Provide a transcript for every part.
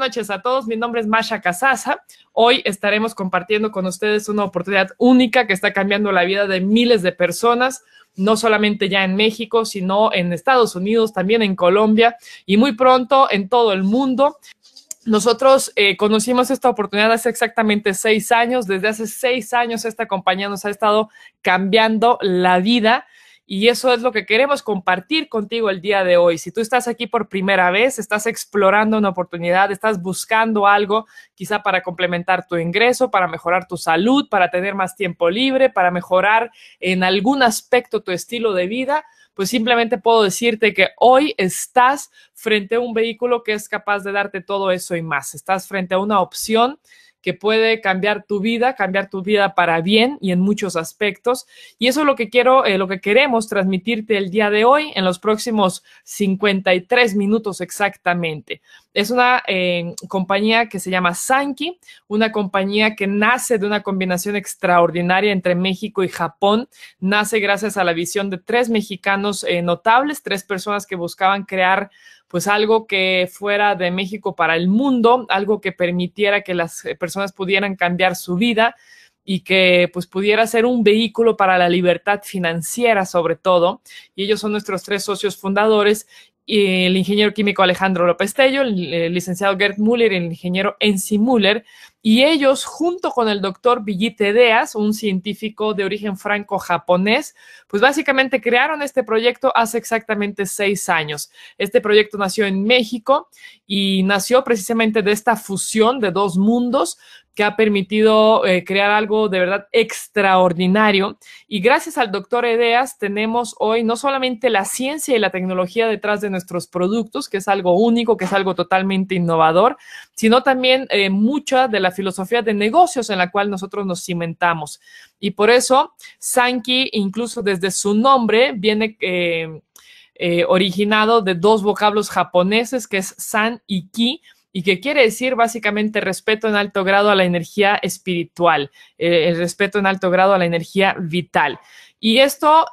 noches a todos. Mi nombre es Masha Casaza. Hoy estaremos compartiendo con ustedes una oportunidad única que está cambiando la vida de miles de personas, no solamente ya en México, sino en Estados Unidos, también en Colombia y muy pronto en todo el mundo. Nosotros eh, conocimos esta oportunidad hace exactamente seis años. Desde hace seis años esta compañía nos ha estado cambiando la vida y eso es lo que queremos compartir contigo el día de hoy. Si tú estás aquí por primera vez, estás explorando una oportunidad, estás buscando algo quizá para complementar tu ingreso, para mejorar tu salud, para tener más tiempo libre, para mejorar en algún aspecto tu estilo de vida, pues simplemente puedo decirte que hoy estás frente a un vehículo que es capaz de darte todo eso y más. Estás frente a una opción que puede cambiar tu vida, cambiar tu vida para bien y en muchos aspectos. Y eso es lo que quiero, eh, lo que queremos transmitirte el día de hoy en los próximos 53 minutos exactamente. Es una eh, compañía que se llama Sanki, una compañía que nace de una combinación extraordinaria entre México y Japón. Nace gracias a la visión de tres mexicanos eh, notables, tres personas que buscaban crear pues algo que fuera de México para el mundo, algo que permitiera que las eh, personas pudieran cambiar su vida y que pues pudiera ser un vehículo para la libertad financiera sobre todo. Y ellos son nuestros tres socios fundadores el ingeniero químico Alejandro López Tello, el, licenciado Gerd Müller y el ingeniero Enzi Müller, y ellos, junto con el doctor Villite Deas, un científico de origen franco-japonés, pues básicamente crearon este proyecto hace exactamente seis años. Este proyecto nació en México y nació precisamente de esta fusión de dos mundos que ha permitido eh, crear algo de verdad extraordinario. Y gracias al doctor ideas tenemos hoy no solamente la ciencia y la tecnología detrás de nuestros productos, que es algo único, que es algo totalmente innovador, sino también eh, mucha de la filosofía de negocios en la cual nosotros nos cimentamos. Y por eso Sankey, incluso desde su nombre, viene... Eh, eh, originado de dos vocablos japoneses que es san y ki y que quiere decir básicamente respeto en alto grado a la energía espiritual, eh, el respeto en alto grado a la energía vital. Y esto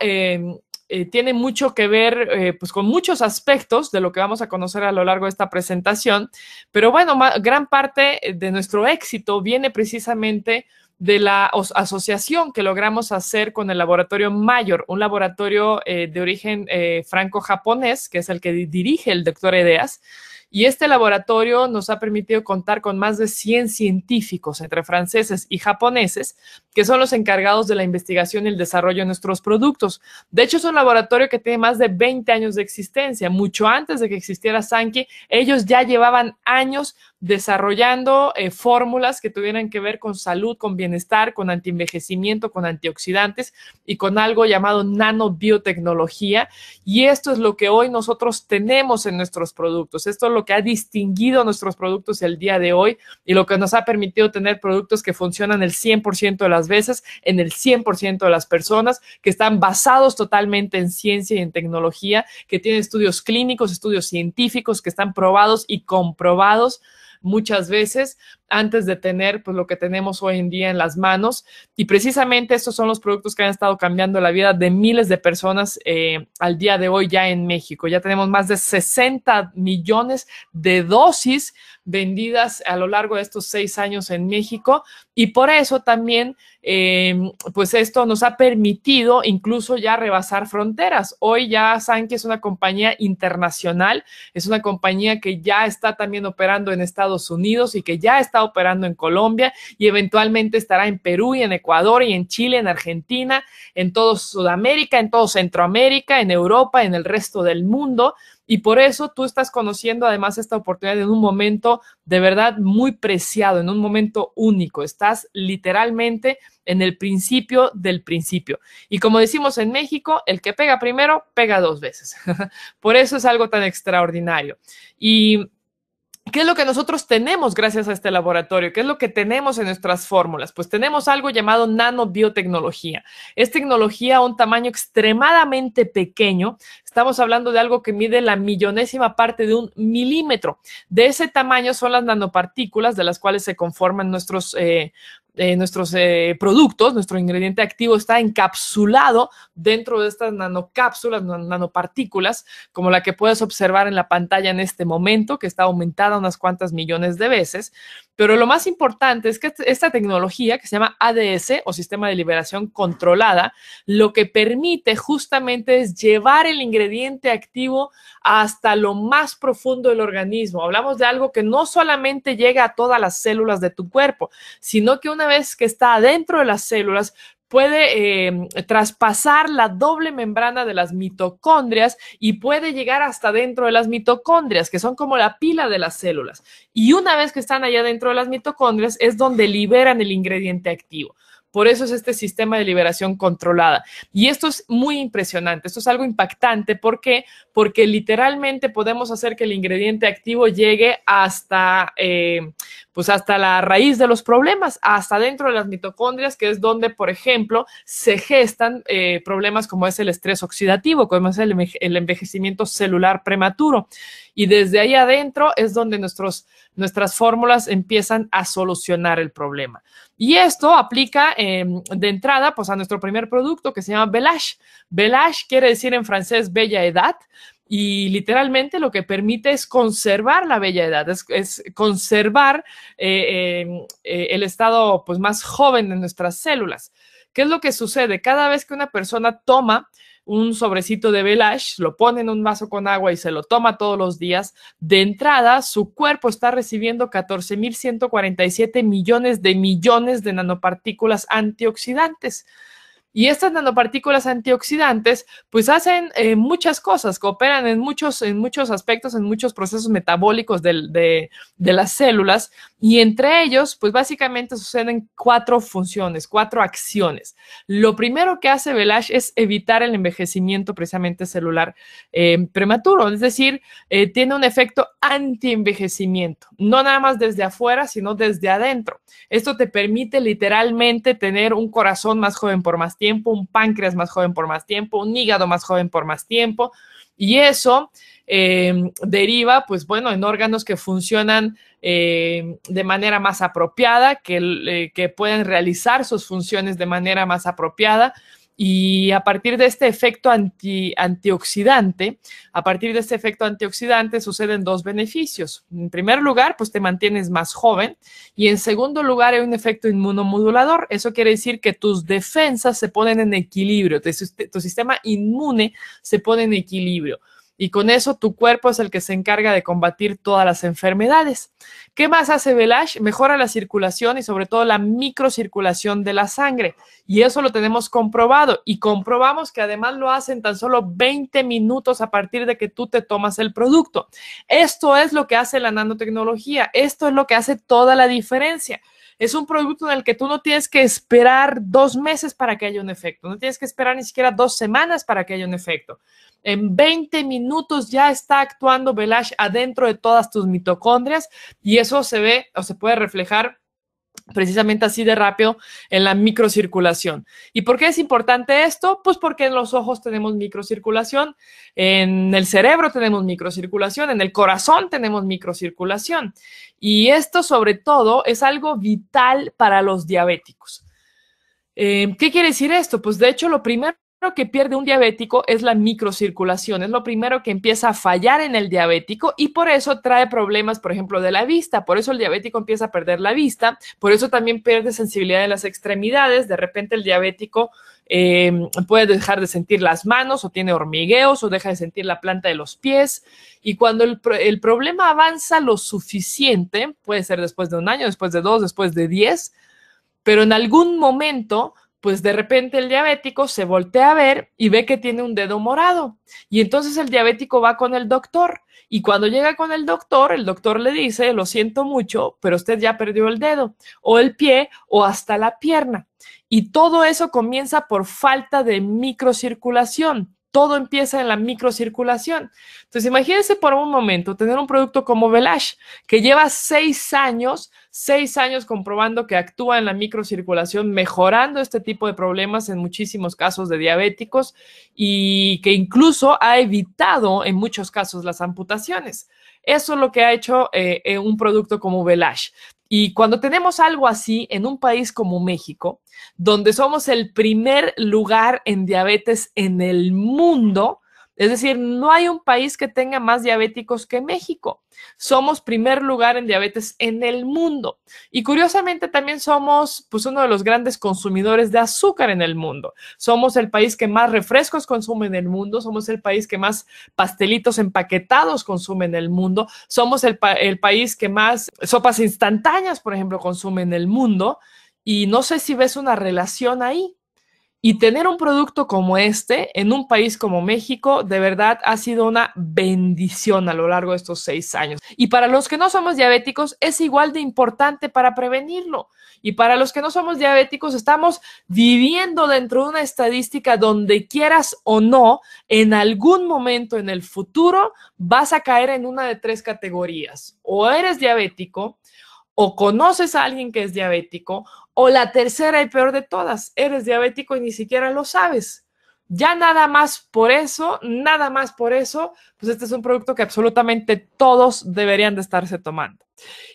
eh, tiene mucho que ver eh, pues con muchos aspectos de lo que vamos a conocer a lo largo de esta presentación, pero bueno, gran parte eh, de nuestro éxito viene precisamente de la asociación que logramos hacer con el laboratorio Mayor, un laboratorio de origen franco-japonés, que es el que dirige el doctor Ideas. Y este laboratorio nos ha permitido contar con más de 100 científicos entre franceses y japoneses, que son los encargados de la investigación y el desarrollo de nuestros productos. De hecho, es un laboratorio que tiene más de 20 años de existencia. Mucho antes de que existiera Sankey, ellos ya llevaban años desarrollando eh, fórmulas que tuvieran que ver con salud, con bienestar, con antienvejecimiento, con antioxidantes y con algo llamado nanobiotecnología. Y esto es lo que hoy nosotros tenemos en nuestros productos. Esto es lo que ha distinguido nuestros productos el día de hoy y lo que nos ha permitido tener productos que funcionan el 100% de las veces en el 100% de las personas, que están basados totalmente en ciencia y en tecnología, que tienen estudios clínicos, estudios científicos, que están probados y comprobados muchas veces, antes de tener pues, lo que tenemos hoy en día en las manos. Y precisamente estos son los productos que han estado cambiando la vida de miles de personas eh, al día de hoy ya en México. Ya tenemos más de 60 millones de dosis vendidas a lo largo de estos seis años en México. Y por eso también, eh, pues esto nos ha permitido incluso ya rebasar fronteras. Hoy ya Sanke es una compañía internacional, es una compañía que ya está también operando en Estados Unidos y que ya está operando en Colombia y eventualmente estará en Perú y en Ecuador y en Chile, en Argentina, en todo Sudamérica, en todo Centroamérica, en Europa, en el resto del mundo. Y por eso tú estás conociendo además esta oportunidad en un momento de verdad muy preciado, en un momento único. Estás literalmente en el principio del principio. Y como decimos en México, el que pega primero, pega dos veces. por eso es algo tan extraordinario. Y ¿Qué es lo que nosotros tenemos gracias a este laboratorio? ¿Qué es lo que tenemos en nuestras fórmulas? Pues tenemos algo llamado nanobiotecnología. Es tecnología a un tamaño extremadamente pequeño, Estamos hablando de algo que mide la millonésima parte de un milímetro. De ese tamaño son las nanopartículas de las cuales se conforman nuestros, eh, eh, nuestros eh, productos, nuestro ingrediente activo está encapsulado dentro de estas nanocápsulas, nanopartículas, como la que puedes observar en la pantalla en este momento, que está aumentada unas cuantas millones de veces. Pero lo más importante es que esta tecnología que se llama ADS o Sistema de Liberación Controlada, lo que permite justamente es llevar el ingrediente activo hasta lo más profundo del organismo. Hablamos de algo que no solamente llega a todas las células de tu cuerpo, sino que una vez que está adentro de las células, puede eh, traspasar la doble membrana de las mitocondrias y puede llegar hasta dentro de las mitocondrias, que son como la pila de las células. Y una vez que están allá dentro de las mitocondrias es donde liberan el ingrediente activo. Por eso es este sistema de liberación controlada. Y esto es muy impresionante, esto es algo impactante. porque porque literalmente podemos hacer que el ingrediente activo llegue hasta, eh, pues hasta la raíz de los problemas, hasta dentro de las mitocondrias, que es donde, por ejemplo, se gestan eh, problemas como es el estrés oxidativo, como es el, envejecimiento celular prematuro. Y desde ahí adentro es donde nuestros, nuestras fórmulas empiezan a solucionar el problema. Y esto aplica em, de entrada pues, a nuestro primer producto que se llama Belash. Belash quiere decir en francés bella edad, y literalmente lo que permite es conservar la bella edad, es, conservar eh, em, eh, el estado pues, más joven de nuestras células. ¿Qué es lo que sucede? Cada vez que una persona toma un sobrecito de Belash, lo pone en un vaso con agua y se lo toma todos los días, de entrada su cuerpo está recibiendo 14.147 millones de millones de nanopartículas antioxidantes. Y estas nanopartículas antioxidantes, pues hacen eh, muchas cosas, cooperan en muchos, en muchos aspectos, en muchos procesos metabólicos de, las células. Y entre ellos, pues básicamente suceden cuatro funciones, cuatro acciones. Lo primero que hace Belash es evitar el envejecimiento precisamente celular eh, prematuro, es decir, eh, tiene un efecto anti-envejecimiento, no nada más desde afuera, sino desde adentro. Esto te permite literalmente tener un corazón más joven por más tiempo un páncreas más joven por más tiempo, un hígado más joven por más tiempo. Y eso eh, deriva, pues bueno, en órganos que funcionan eh, de manera más apropiada, eh, que pueden realizar sus funciones de manera más apropiada y a partir de este efecto antioxidante, a partir de este efecto antioxidante suceden dos beneficios. En primer lugar, pues te mantienes más joven y en segundo lugar hay un efecto inmunomodulador. Eso quiere decir que tus defensas se ponen en equilibrio, tu sistema inmune se pone en equilibrio y con eso tu cuerpo es el que se encarga de combatir todas las enfermedades. ¿Qué más hace Belash? Mejora la circulación y sobre todo la microcirculación de la sangre y eso lo tenemos comprobado y comprobamos que además lo hacen tan solo 20 minutos a partir de que tú te tomas el producto. Esto es lo que hace la nanotecnología, esto es lo que hace toda la diferencia es un producto en el que tú no tienes que esperar dos meses para que haya un efecto, no tienes que esperar ni siquiera dos semanas para que haya un efecto. En 20 minutos ya está actuando Belash adentro de todas tus mitocondrias y eso se ve o se puede reflejar precisamente así de rápido en la microcirculación. ¿Y por qué es importante esto? Pues porque en los ojos tenemos microcirculación, en el cerebro tenemos microcirculación, en el corazón tenemos microcirculación. Y esto sobre todo es algo vital para los diabéticos. Eh, ¿Qué quiere decir esto? Pues de hecho lo primero lo que pierde un diabético es la microcirculación, es lo primero que empieza a fallar en el diabético y por eso trae problemas, por ejemplo, de la vista, por eso el diabético empieza a perder la vista, por eso también pierde sensibilidad en las extremidades, de repente el diabético eh, puede dejar de sentir las manos o tiene hormigueos o deja de sentir la planta de los pies y cuando el problema avanza lo suficiente, puede ser después de un año, después de dos, después de diez, pero en algún momento pues de repente el diabético se voltea a ver y ve que tiene un dedo morado. Y entonces el diabético va con el doctor. Y cuando llega con el doctor, el doctor le dice, lo siento mucho, pero usted ya perdió el dedo, o el pie, o hasta la pierna. Y todo eso comienza por falta de microcirculación todo empieza en la microcirculación. Entonces, imagínense por un momento tener un producto como Velash, que lleva seis años, seis años comprobando que actúa en la microcirculación, mejorando este tipo de problemas en muchísimos casos de diabéticos y que incluso ha evitado en muchos casos las amputaciones. Eso es lo que ha hecho eh, eh, un producto como Velash. Y cuando tenemos algo así en un país como México, donde somos el primer lugar en diabetes en el mundo, es decir, no hay un país que tenga más diabéticos que México. Somos primer lugar en diabetes en el mundo. Y curiosamente también somos pues, uno de los grandes consumidores de azúcar en el mundo. Somos el país que más refrescos consume en el mundo. Somos el país que más pastelitos empaquetados consume en el mundo. Somos el, el país que más sopas instantáneas, por ejemplo, consume en el mundo. Y no sé si ves una relación ahí. Y tener un producto como este en un país como México de verdad ha sido una bendición a lo largo de estos seis años. Y para los que no somos diabéticos es igual de importante para prevenirlo. Y para los que no somos diabéticos estamos viviendo dentro de una estadística donde quieras o no, en algún momento en el futuro vas a caer en una de tres categorías. O eres diabético, o conoces a alguien que es diabético, o la tercera y peor de todas, eres diabético y ni siquiera lo sabes. Ya nada más por eso, nada más por eso, pues este es un producto que absolutamente todos deberían de estarse tomando.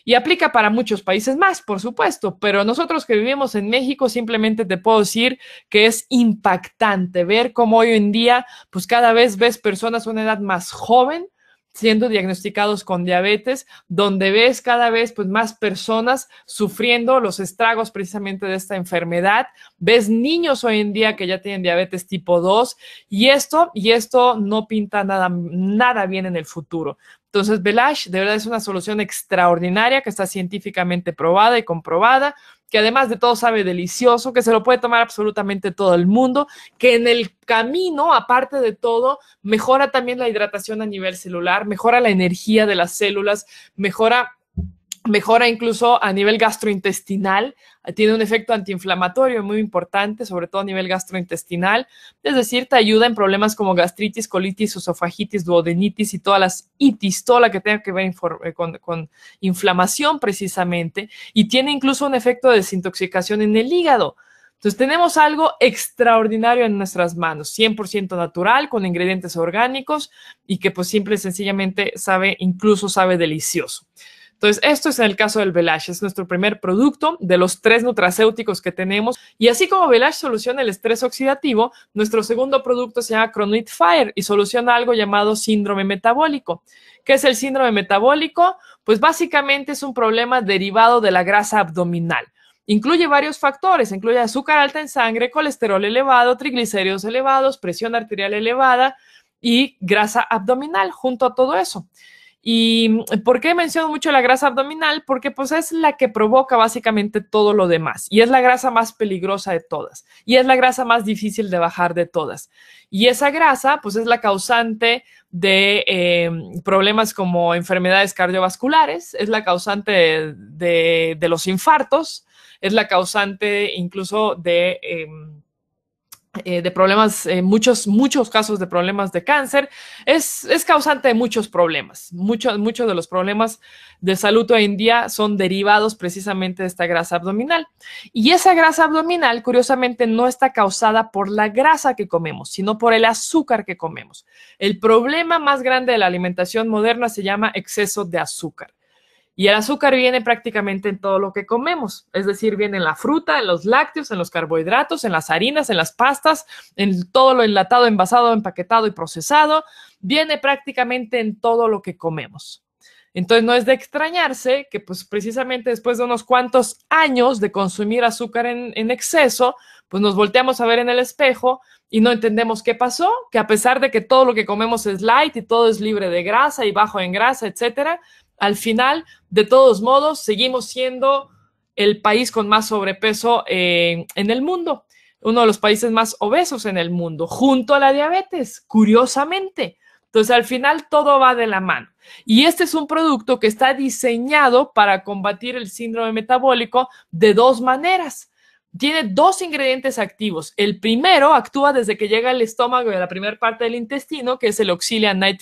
Y aplica para muchos países más, por supuesto, pero nosotros que vivimos en México simplemente te puedo decir que es impactante ver cómo hoy en día, pues cada vez ves personas a una edad más joven siendo diagnosticados con diabetes, donde ves cada vez pues, más personas sufriendo los estragos precisamente de esta enfermedad. Ves niños hoy en día que ya tienen diabetes tipo 2 y esto, y esto no pinta nada, nada bien en el futuro. Entonces, Belash de verdad es una solución extraordinaria que está científicamente probada y comprobada que además de todo sabe delicioso, que se lo puede tomar absolutamente todo el mundo, que en el camino, aparte de todo, mejora también la hidratación a nivel celular, mejora la energía de las células, mejora mejora incluso a nivel gastrointestinal, tiene un efecto antiinflamatorio muy importante, sobre todo a nivel gastrointestinal, es decir, te ayuda en problemas como gastritis, colitis, esofagitis, duodenitis y todas las itis, toda la que tenga que ver eh, con, inflamación precisamente, y tiene incluso un efecto de desintoxicación en el hígado. Entonces tenemos algo extraordinario en nuestras manos, 100% natural, con ingredientes orgánicos y que pues simple y sencillamente sabe, incluso sabe delicioso. Entonces, esto es en el caso del Velash, es nuestro primer producto de los tres nutracéuticos que tenemos. Y así como Velash soluciona el estrés oxidativo, nuestro segundo producto se llama Chronoid Fire y soluciona algo llamado síndrome metabólico. ¿Qué es el síndrome metabólico? Pues básicamente es un problema derivado de la grasa abdominal. Incluye varios factores, incluye azúcar alta en sangre, colesterol elevado, triglicéridos elevados, presión arterial elevada y grasa abdominal junto a todo eso. ¿Y mm, por qué menciono mucho la grasa abdominal? Porque pues es la que provoca básicamente todo lo demás y es la grasa más peligrosa de todas y es la grasa más difícil de bajar de todas. Y esa grasa pues es la causante de em, problemas como enfermedades cardiovasculares, es la causante de, los infartos, es la causante incluso de... Em, eh, de problemas, eh, muchos, muchos casos de problemas de cáncer, es, es causante de muchos problemas. Muchos, muchos de los problemas de salud hoy en día son derivados precisamente de esta grasa abdominal. Y esa grasa abdominal, curiosamente, no está causada por la grasa que comemos, sino por el azúcar que comemos. El problema más grande de la alimentación moderna se llama exceso de azúcar. Y el azúcar viene prácticamente en todo lo que comemos, es decir, viene en la fruta, en los lácteos, en los carbohidratos, en las harinas, en las pastas, en todo lo enlatado, envasado, empaquetado y procesado, viene prácticamente en todo lo que comemos. Entonces no es de extrañarse que pues precisamente después de unos cuantos años de consumir azúcar en, exceso, pues nos volteamos a ver en el espejo y no entendemos qué pasó, que a pesar de que todo lo que comemos es light y todo es libre de grasa y bajo en grasa, etcétera, al final, de todos modos, seguimos siendo el país con más sobrepeso eh, en el mundo, uno de los países más obesos en el mundo, junto a la diabetes, curiosamente. Entonces, al final todo va de la mano. Y este es un producto que está diseñado para combatir el síndrome metabólico de dos maneras tiene dos ingredientes activos. El primero actúa desde que llega al estómago y a la primera parte del intestino, que es el Auxilia Night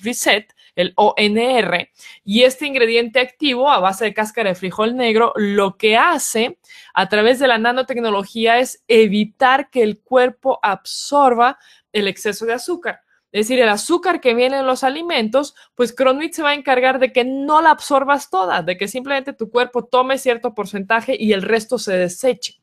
el ONR. Y este ingrediente activo a base de cáscara de frijol negro, lo que hace a través de la nanotecnología es evitar que el cuerpo absorba el exceso de azúcar. Es decir, el azúcar que viene en los alimentos, pues Cronwit se va a encargar de que no la absorbas toda, de que simplemente tu cuerpo tome cierto porcentaje y el resto se deseche.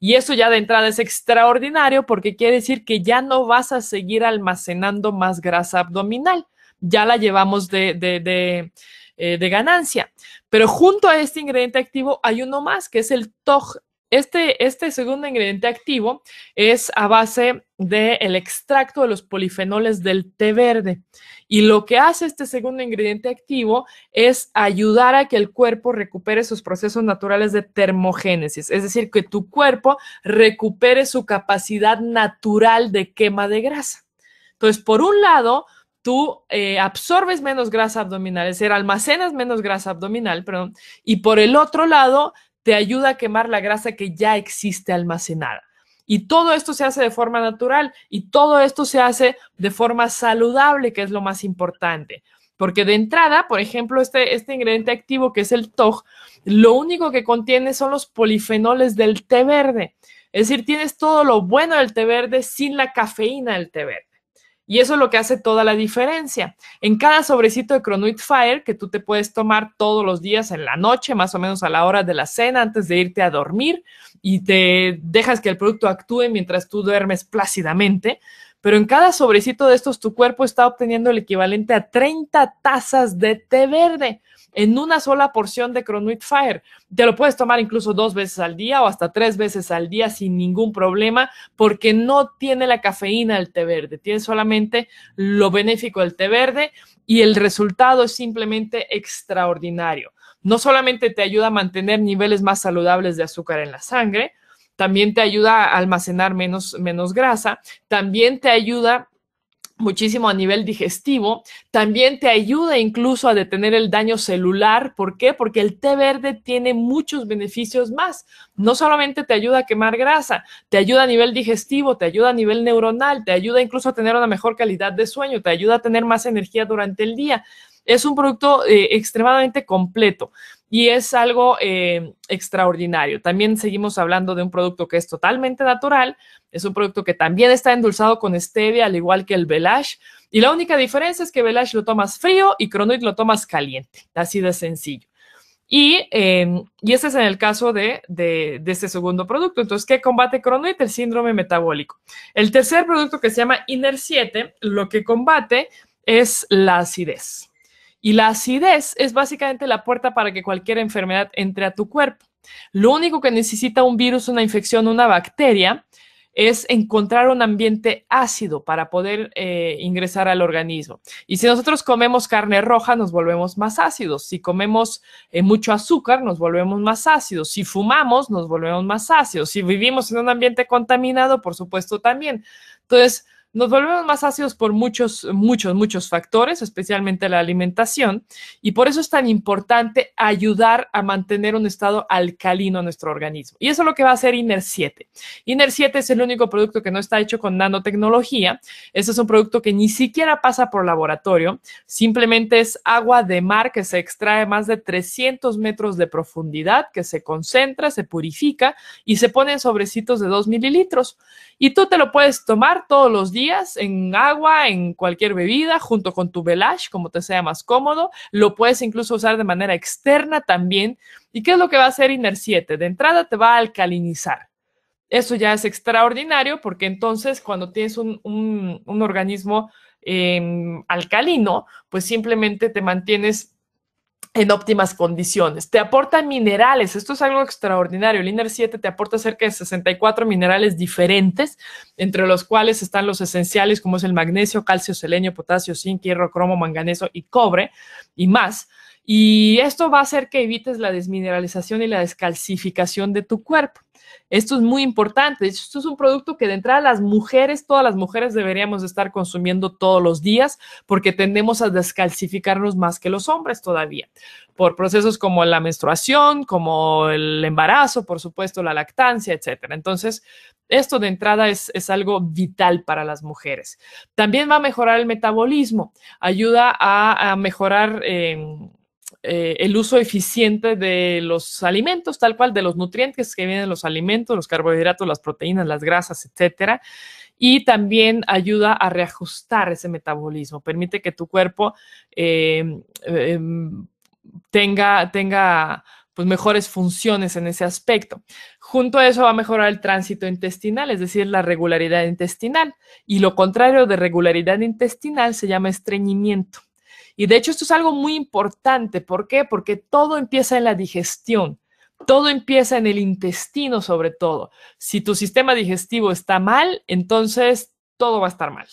Y eso ya de entrada es extraordinario porque quiere decir que ya no vas a seguir almacenando más grasa abdominal. Ya la llevamos de, eh, ganancia. Pero junto a este ingrediente activo hay uno más, que es el TOG. Este, este segundo ingrediente activo es a base del el extracto de los polifenoles del té verde. Y lo que hace este segundo ingrediente activo es ayudar a que el cuerpo recupere sus procesos naturales de termogénesis, es decir, que tu cuerpo recupere su capacidad natural de quema de grasa. Entonces, por un lado, tú eh, absorbes menos grasa abdominal, es decir, almacenas menos grasa abdominal, perdón, y por el otro lado, te ayuda a quemar la grasa que ya existe almacenada. Y todo esto se hace de forma natural y todo esto se hace de forma saludable, que es lo más importante. Porque de entrada, por ejemplo, este, este ingrediente activo que es el TOG, lo único que contiene son los polifenoles del té verde. Es decir, tienes todo lo bueno del té verde sin la cafeína del té verde. Y eso es lo que hace toda la diferencia. En cada sobrecito de Cronuit Fire, que tú te puedes tomar todos los días en la noche, más o menos a la hora de la cena, antes de irte a dormir, y te dejas que el producto actúe mientras tú duermes plácidamente, pero en cada sobrecito de estos tu cuerpo está obteniendo el equivalente a 30 tazas de té verde en una sola porción de Cronuit Fire. Te lo puedes tomar incluso dos veces al día o hasta tres veces al día sin ningún problema porque no tiene la cafeína el té verde, tiene solamente lo benéfico del té verde y el resultado es simplemente extraordinario no solamente te ayuda a mantener niveles más saludables de azúcar en la sangre, también te ayuda a almacenar menos, menos grasa, también te ayuda muchísimo a nivel digestivo, también te ayuda incluso a detener el daño celular. ¿Por qué? Porque el té verde tiene muchos beneficios más. No solamente te ayuda a quemar grasa, te ayuda a nivel digestivo, te ayuda a nivel neuronal, te ayuda incluso a tener una mejor calidad de sueño, te ayuda a tener más energía durante el día, es un producto eh, extremadamente completo y es algo eh, extraordinario. También seguimos hablando de un producto que es totalmente natural, es un producto que también está endulzado con stevia, al igual que el Belash, y la única diferencia es que Belash lo tomas frío y Cronoid lo tomas caliente, así de sencillo. Y, em, ese es en el caso de, este segundo producto. Entonces, ¿qué combate Cronoid? El síndrome metabólico. El tercer producto que se llama Inner 7, lo que combate es la acidez. Y la acidez es básicamente la puerta para que cualquier enfermedad entre a tu cuerpo. Lo único que necesita un virus, una infección, una bacteria es encontrar un ambiente ácido para poder eh, ingresar al organismo. Y si nosotros comemos carne roja, nos volvemos más ácidos. Si comemos eh, mucho azúcar, nos volvemos más ácidos. Si fumamos, nos volvemos más ácidos. Si vivimos en un ambiente contaminado, por supuesto, también. Entonces, nos volvemos más ácidos por muchos, muchos, muchos factores, especialmente la alimentación, y por eso es tan importante ayudar a mantener un estado alcalino a nuestro organismo. Y eso es lo que va a hacer Iner 7. Iner 7 es el único producto que no está hecho con nanotecnología. Este es un producto que ni siquiera pasa por laboratorio, simplemente es agua de mar que se extrae más de 300 metros de profundidad, que se concentra, se purifica y se pone en sobrecitos de 2 mililitros. Y tú te lo puedes tomar todos los días en agua, en cualquier bebida, junto con tu velash, como te sea más cómodo. Lo puedes incluso usar de manera externa también. ¿Y qué es lo que va a hacer Inner 7? De entrada te va a alcalinizar. Eso ya es extraordinario porque entonces cuando tienes un, un, organismo em, alcalino, pues simplemente te mantienes en óptimas condiciones. Te aporta minerales, esto es algo extraordinario. El INER 7 te aporta cerca de 64 minerales diferentes, entre los cuales están los esenciales como es el magnesio, calcio, selenio, potasio, zinc, hierro, cromo, manganeso y cobre y más. Y esto va a hacer que evites la desmineralización y la descalcificación de tu cuerpo. Esto es muy importante. Esto es un producto que de entrada las mujeres, todas las mujeres deberíamos estar consumiendo todos los días porque tendemos a descalcificarnos más que los hombres todavía por procesos como la menstruación, como el embarazo, por supuesto, la lactancia, etc. Entonces, esto de entrada es, algo vital para las mujeres. También va a mejorar el metabolismo, ayuda a, mejorar em, eh, el uso eficiente de los alimentos, tal cual, de los nutrientes que vienen de los alimentos, los carbohidratos, las proteínas, las grasas, etcétera. Y también ayuda a reajustar ese metabolismo, permite que tu cuerpo eh, em, tenga, pues, mejores funciones en ese aspecto. Junto a eso va a mejorar el tránsito intestinal, es decir, la regularidad intestinal. Y lo contrario de regularidad intestinal se llama estreñimiento. Y de hecho esto es algo muy importante. ¿Por qué? Porque todo empieza en la digestión. Todo empieza en el intestino sobre todo. Si tu sistema digestivo está mal, entonces todo va a estar mal.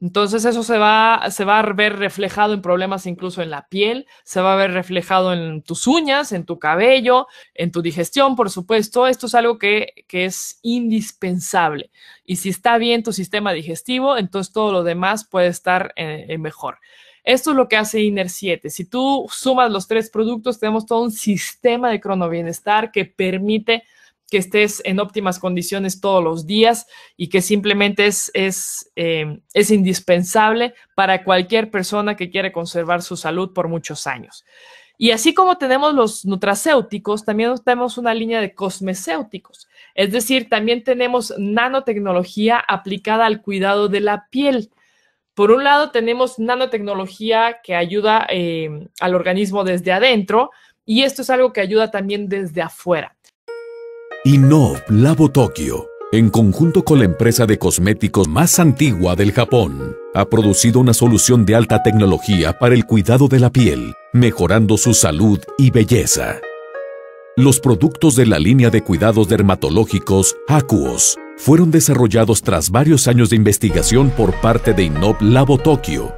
Entonces eso se va, a ver reflejado en problemas incluso en la piel, se va a ver reflejado en tus uñas, en tu cabello, en tu digestión, por supuesto. Esto es algo que, es indispensable. Y si está bien tu sistema digestivo, entonces todo lo demás puede estar eh, eh, mejor. Esto es lo que hace iner 7. Si tú sumas los tres productos, tenemos todo un sistema de bienestar que permite que estés en óptimas condiciones todos los días y que simplemente em, es, indispensable para cualquier persona que quiere conservar su salud por muchos años. Y así como tenemos los nutracéuticos, también tenemos una línea de cosmecéuticos, es decir, también tenemos nanotecnología aplicada al cuidado de la piel. Por un lado, tenemos nanotecnología que ayuda em, al organismo desde adentro y esto es algo que ayuda también desde afuera. Innov Labo Tokio, en conjunto con la empresa de cosméticos más antigua del Japón, ha producido una solución de alta tecnología para el cuidado de la piel, mejorando su salud y belleza. Los productos de la línea de cuidados dermatológicos Acuos fueron desarrollados tras varios años de investigación por parte de Inop Labo Tokio,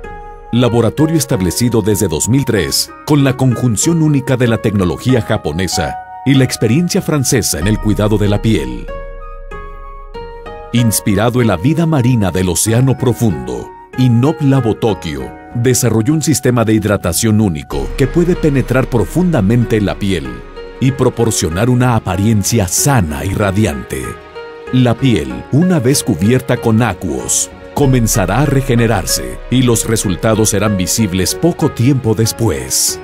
laboratorio establecido desde 2003 con la conjunción única de la tecnología japonesa y la experiencia francesa en el cuidado de la piel. Inspirado en la vida marina del océano profundo, Inop Labo Tokio desarrolló un sistema de hidratación único que puede penetrar profundamente en la piel y proporcionar una apariencia sana y radiante. La piel, una vez cubierta con acuos, comenzará a regenerarse y los resultados serán visibles poco tiempo después.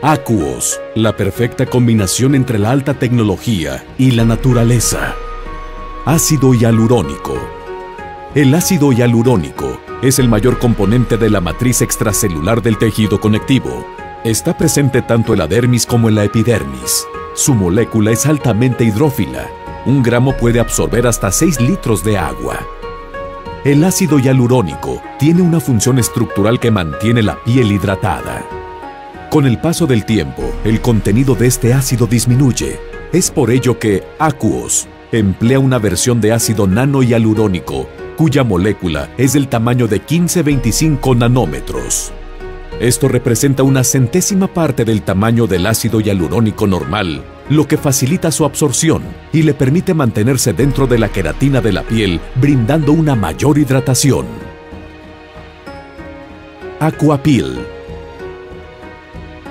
Acuos, la perfecta combinación entre la alta tecnología y la naturaleza. Ácido hialurónico. El ácido hialurónico es el mayor componente de la matriz extracelular del tejido conectivo. Está presente tanto en la dermis como en la epidermis. Su molécula es altamente hidrófila un gramo puede absorber hasta 6 litros de agua. El ácido hialurónico tiene una función estructural que mantiene la piel hidratada. Con el paso del tiempo, el contenido de este ácido disminuye. Es por ello que ACUOS emplea una versión de ácido nanohialurónico, cuya molécula es del tamaño de 15-25 nanómetros. Esto representa una centésima parte del tamaño del ácido hialurónico normal lo que facilita su absorción y le permite mantenerse dentro de la queratina de la piel, brindando una mayor hidratación. Aquapil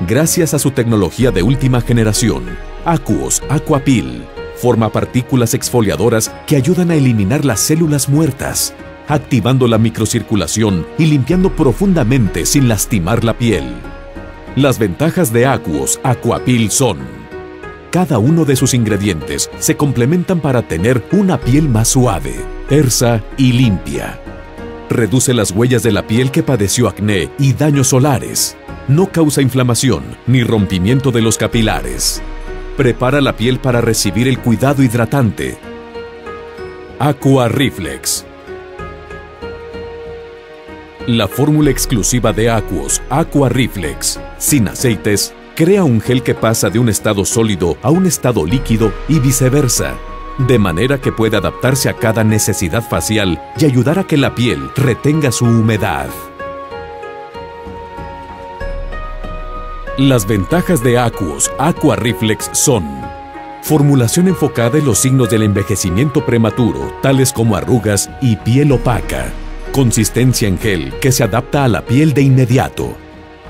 Gracias a su tecnología de última generación, Acuos Aquapil forma partículas exfoliadoras que ayudan a eliminar las células muertas, activando la microcirculación y limpiando profundamente sin lastimar la piel. Las ventajas de Acuos Aquapil son cada uno de sus ingredientes se complementan para tener una piel más suave, tersa y limpia. Reduce las huellas de la piel que padeció acné y daños solares. No causa inflamación ni rompimiento de los capilares. Prepara la piel para recibir el cuidado hidratante. Aqua Reflex. La fórmula exclusiva de Aquos, Aqua Reflex, sin aceites crea un gel que pasa de un estado sólido a un estado líquido y viceversa, de manera que puede adaptarse a cada necesidad facial y ayudar a que la piel retenga su humedad. Las ventajas de Acuos Aqua Reflex son Formulación enfocada en los signos del envejecimiento prematuro, tales como arrugas y piel opaca. Consistencia en gel que se adapta a la piel de inmediato.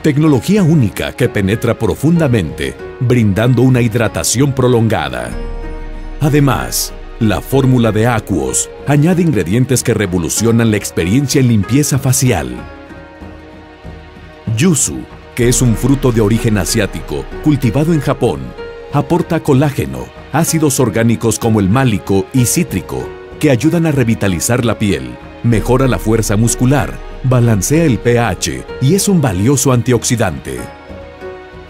Tecnología única que penetra profundamente, brindando una hidratación prolongada. Además, la fórmula de Aquos añade ingredientes que revolucionan la experiencia en limpieza facial. Yuzu, que es un fruto de origen asiático, cultivado en Japón, aporta colágeno, ácidos orgánicos como el málico y cítrico, que ayudan a revitalizar la piel, mejora la fuerza muscular balancea el pH y es un valioso antioxidante.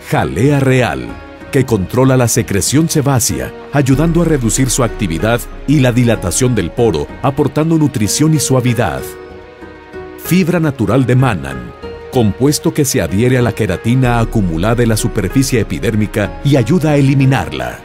Jalea real, que controla la secreción sebácea, ayudando a reducir su actividad y la dilatación del poro, aportando nutrición y suavidad. Fibra natural de Manan, compuesto que se adhiere a la queratina acumulada en la superficie epidérmica y ayuda a eliminarla.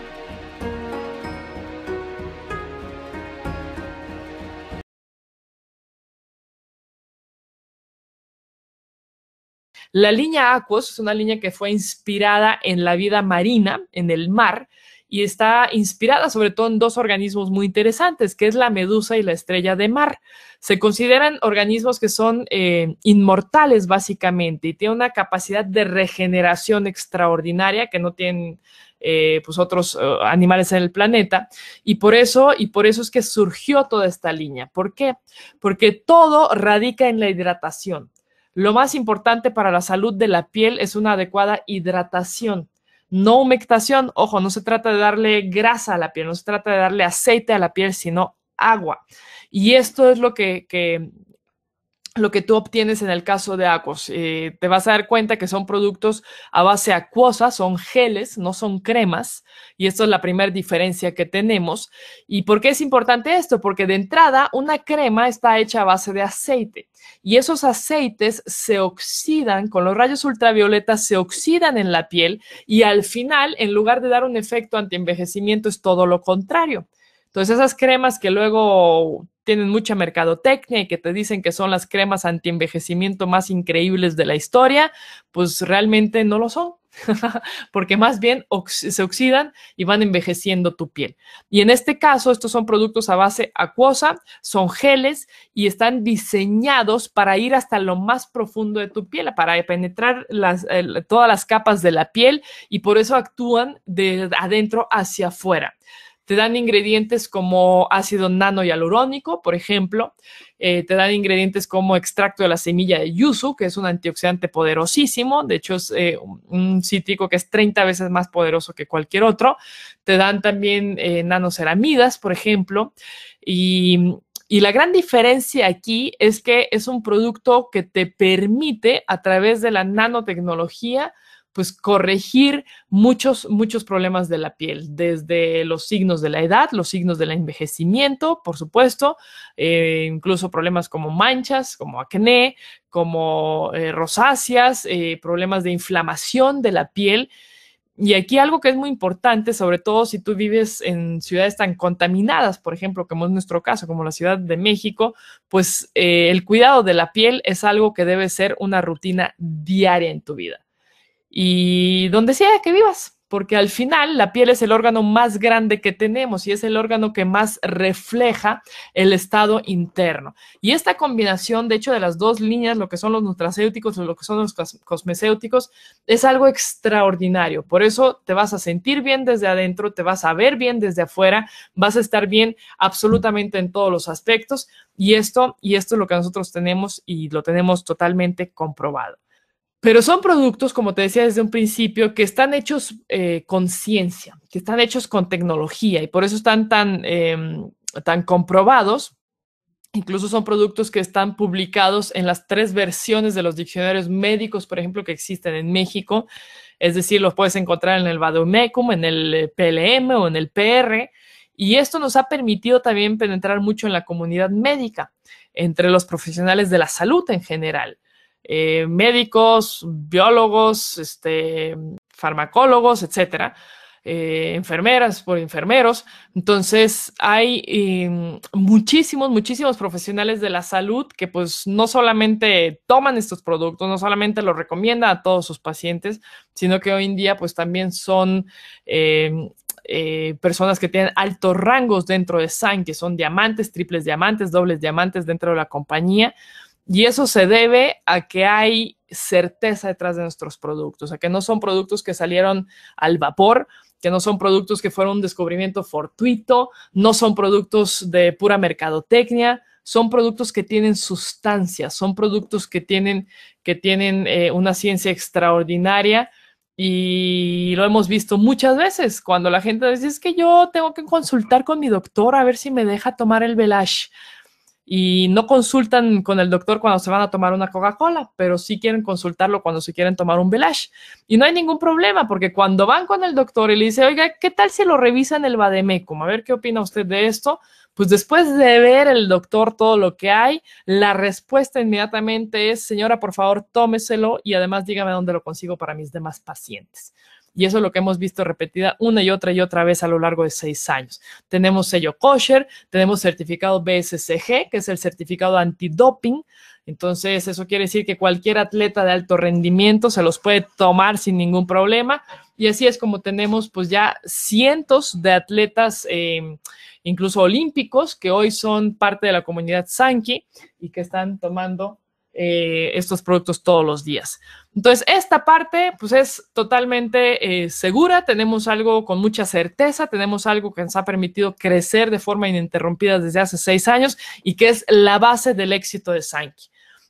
La línea Aquos es una línea que fue inspirada en la vida marina, en el mar, y está inspirada sobre todo en dos organismos muy interesantes, que es la medusa y la estrella de mar. Se consideran organismos que son eh, inmortales básicamente y tienen una capacidad de regeneración extraordinaria que no tienen eh, pues, otros eh, animales en el planeta y por eso y por eso es que surgió toda esta línea. ¿Por qué? Porque todo radica en la hidratación. Lo más importante para la salud de la piel es una adecuada hidratación, no humectación. Ojo, no se trata de darle grasa a la piel, no se trata de darle aceite a la piel, sino agua. Y esto es lo que, que lo que tú obtienes en el caso de acuos, eh, te vas a dar cuenta que son productos a base acuosa, son geles, no son cremas, y esto es la primera diferencia que tenemos. ¿Y por qué es importante esto? Porque de entrada una crema está hecha a base de aceite y esos aceites se oxidan con los rayos ultravioletas, se oxidan en la piel y al final, en lugar de dar un efecto antienvejecimiento, es todo lo contrario. Entonces, esas cremas que luego tienen mucha mercadotecnia y que te dicen que son las cremas antienvejecimiento más increíbles de la historia, pues realmente no lo son, porque más bien se oxidan y van envejeciendo tu piel. Y en este caso, estos son productos a base acuosa, son geles y están diseñados para ir hasta lo más profundo de tu piel, para penetrar todas las capas de la piel y por eso actúan de adentro hacia afuera. Te dan ingredientes como ácido nano nanohialurónico, por ejemplo. Eh, te dan ingredientes como extracto de la semilla de yuzu, que es un antioxidante poderosísimo. De hecho, es eh, un cítrico que es 30 veces más poderoso que cualquier otro. Te dan también eh, nanoceramidas, por ejemplo. Y y la gran diferencia aquí es que es un producto que te permite, a través de la nanotecnología, pues corregir muchos, muchos problemas de la piel, desde los signos de la edad, los signos del envejecimiento, por supuesto, eh, incluso problemas como manchas, como acné, como eh, rosáceas, eh, problemas de inflamación de la piel. Y aquí algo que es muy importante, sobre todo si tú vives en ciudades tan contaminadas, por ejemplo, como es nuestro caso, como la Ciudad de México, pues el cuidado de la piel es algo que debe ser una rutina diaria en tu vida y donde sea que vivas, porque al final la piel es el órgano más grande que tenemos y es el órgano que más refleja el estado interno. Y esta combinación, de hecho, de las dos líneas, lo que son los nutracéuticos o lo que son los cosmecéuticos, es algo extraordinario. Por eso te vas a sentir bien desde adentro, te vas a ver bien desde afuera, vas a estar bien absolutamente en todos los aspectos y esto, y esto es lo que nosotros tenemos y lo tenemos totalmente comprobado. Pero son productos, como te decía desde un principio, que están hechos eh, con ciencia, que están hechos con tecnología y por eso están tan, em, tan comprobados. Incluso son productos que están publicados en las tres versiones de los diccionarios médicos, por ejemplo, que existen en México. Es decir, los puedes encontrar en el Vadomecum, en el eh, PLM o en el PR. Y esto nos ha permitido también penetrar mucho en la comunidad médica, entre los profesionales de la salud en general. Eh, médicos, biólogos, este, farmacólogos, etcétera. Eh, enfermeras, por enfermeros. Entonces, hay em, muchísimos, muchísimos profesionales de la salud que pues no solamente toman estos productos, no solamente los recomiendan a todos sus pacientes, sino que hoy en día pues también son em, eh, personas que tienen altos rangos dentro de SAN, que son diamantes, triples diamantes, dobles diamantes dentro de la compañía. Y eso se debe a que hay certeza detrás de nuestros productos, a que no son productos que salieron al vapor, que no son productos que fueron un descubrimiento fortuito, no son productos de pura mercadotecnia, son productos que tienen sustancia, son productos que tienen, que tienen eh, una ciencia extraordinaria. Y lo hemos visto muchas veces cuando la gente dice es que yo tengo que consultar con mi doctor a ver si me deja tomar el Velash y no consultan con el doctor cuando se van a tomar una Coca-Cola, pero sí quieren consultarlo cuando se quieren tomar un Belash. Y no hay ningún problema, porque cuando van con el doctor y le dice, oiga, ¿qué tal si lo revisan el Bademecum? A ver qué opina usted de esto. Pues después de ver el doctor todo lo que hay, la respuesta inmediatamente es, señora, por favor, tómeselo y además dígame dónde lo consigo para mis demás pacientes. Y eso es lo que hemos visto repetida una y otra y otra vez a lo largo de seis años. Tenemos sello kosher, tenemos certificado BSCG, que es el certificado antidoping. Entonces, eso quiere decir que cualquier atleta de alto rendimiento se los puede tomar sin ningún problema. Y así es como tenemos pues ya cientos de atletas, eh, incluso olímpicos, que hoy son parte de la comunidad Sanki y que están tomando eh, estos productos todos los días. Entonces, esta parte pues es totalmente eh, segura, tenemos algo con mucha certeza, tenemos algo que nos ha permitido crecer de forma ininterrumpida desde hace seis años y que es la base del éxito de Sankey.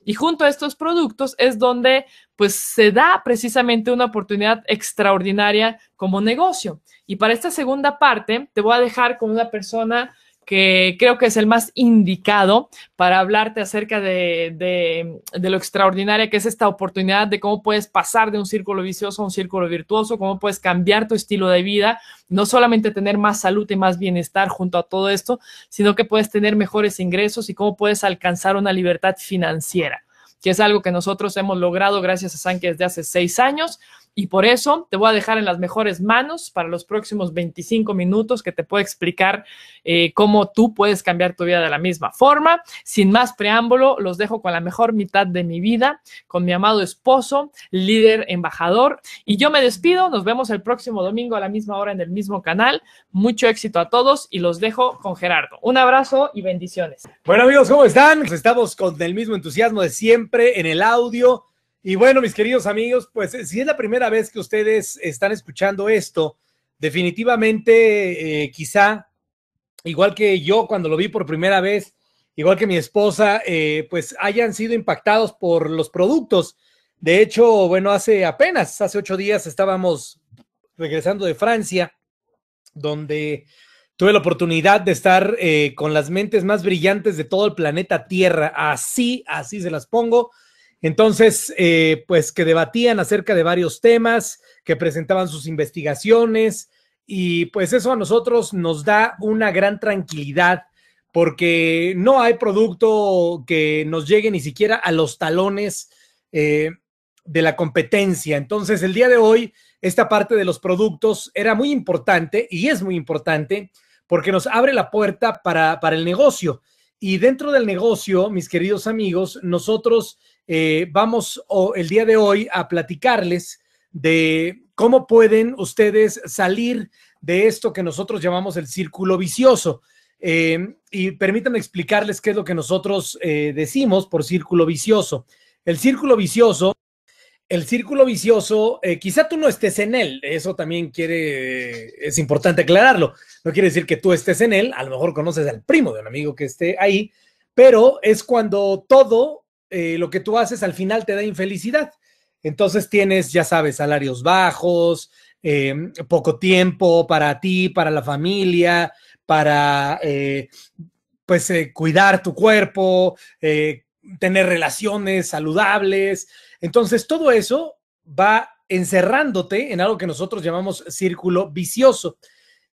Y junto a estos productos es donde pues se da precisamente una oportunidad extraordinaria como negocio. Y para esta segunda parte te voy a dejar con una persona que creo que es el más indicado para hablarte acerca de, lo extraordinaria que es esta oportunidad, de cómo puedes pasar de un círculo vicioso a un círculo virtuoso, cómo puedes cambiar tu estilo de vida, no solamente tener más salud y más bienestar junto a todo esto, sino que puedes tener mejores ingresos y cómo puedes alcanzar una libertad financiera que es algo que nosotros hemos logrado gracias a Sankey desde hace seis años y por eso te voy a dejar en las mejores manos para los próximos 25 minutos que te puedo explicar eh, cómo tú puedes cambiar tu vida de la misma forma. Sin más preámbulo, los dejo con la mejor mitad de mi vida, con mi amado esposo, líder, embajador. Y yo me despido. Nos vemos el próximo domingo a la misma hora en el mismo canal. Mucho éxito a todos y los dejo con Gerardo. Un abrazo y bendiciones. Bueno amigos, ¿cómo están? Estamos con el mismo entusiasmo de siempre en el audio y bueno, mis queridos amigos, pues eh, si es la primera vez que ustedes están escuchando esto, definitivamente eh, quizá, igual que yo cuando lo vi por primera vez, igual que mi esposa, eh, pues hayan sido impactados por los productos. De hecho, bueno, hace apenas, hace ocho días estábamos regresando de Francia, donde tuve la oportunidad de estar con las mentes más brillantes de todo el planeta Tierra. Así, así se las pongo entonces, eh, pues que debatían acerca de varios temas, que presentaban sus investigaciones y pues eso a nosotros nos da una gran tranquilidad porque no hay producto que nos llegue ni siquiera a los talones eh, de la competencia. Entonces, el día de hoy, esta parte de los productos era muy importante y es muy importante porque nos abre la puerta para el negocio. Y dentro del negocio, mis queridos amigos, nosotros eh, vamos el día de hoy a platicarles de cómo pueden ustedes salir de esto que nosotros llamamos el círculo vicioso. Eh, y permítanme explicarles qué es lo que nosotros eh, decimos por círculo vicioso. El círculo vicioso, el círculo vicioso, quizá tú no estés en él, eso también quiere, es importante aclararlo. No quiere decir que tú estés en él, a lo mejor conoces al primo de un amigo que esté ahí, pero es cuando todo eh, lo que tú haces al final te da infelicidad. Entonces tienes, ya sabes, salarios bajos, em, poco tiempo para ti, para la familia, para eh, pues eh, cuidar tu cuerpo, tener relaciones saludables. Entonces todo eso va encerrándote en algo que nosotros llamamos círculo vicioso.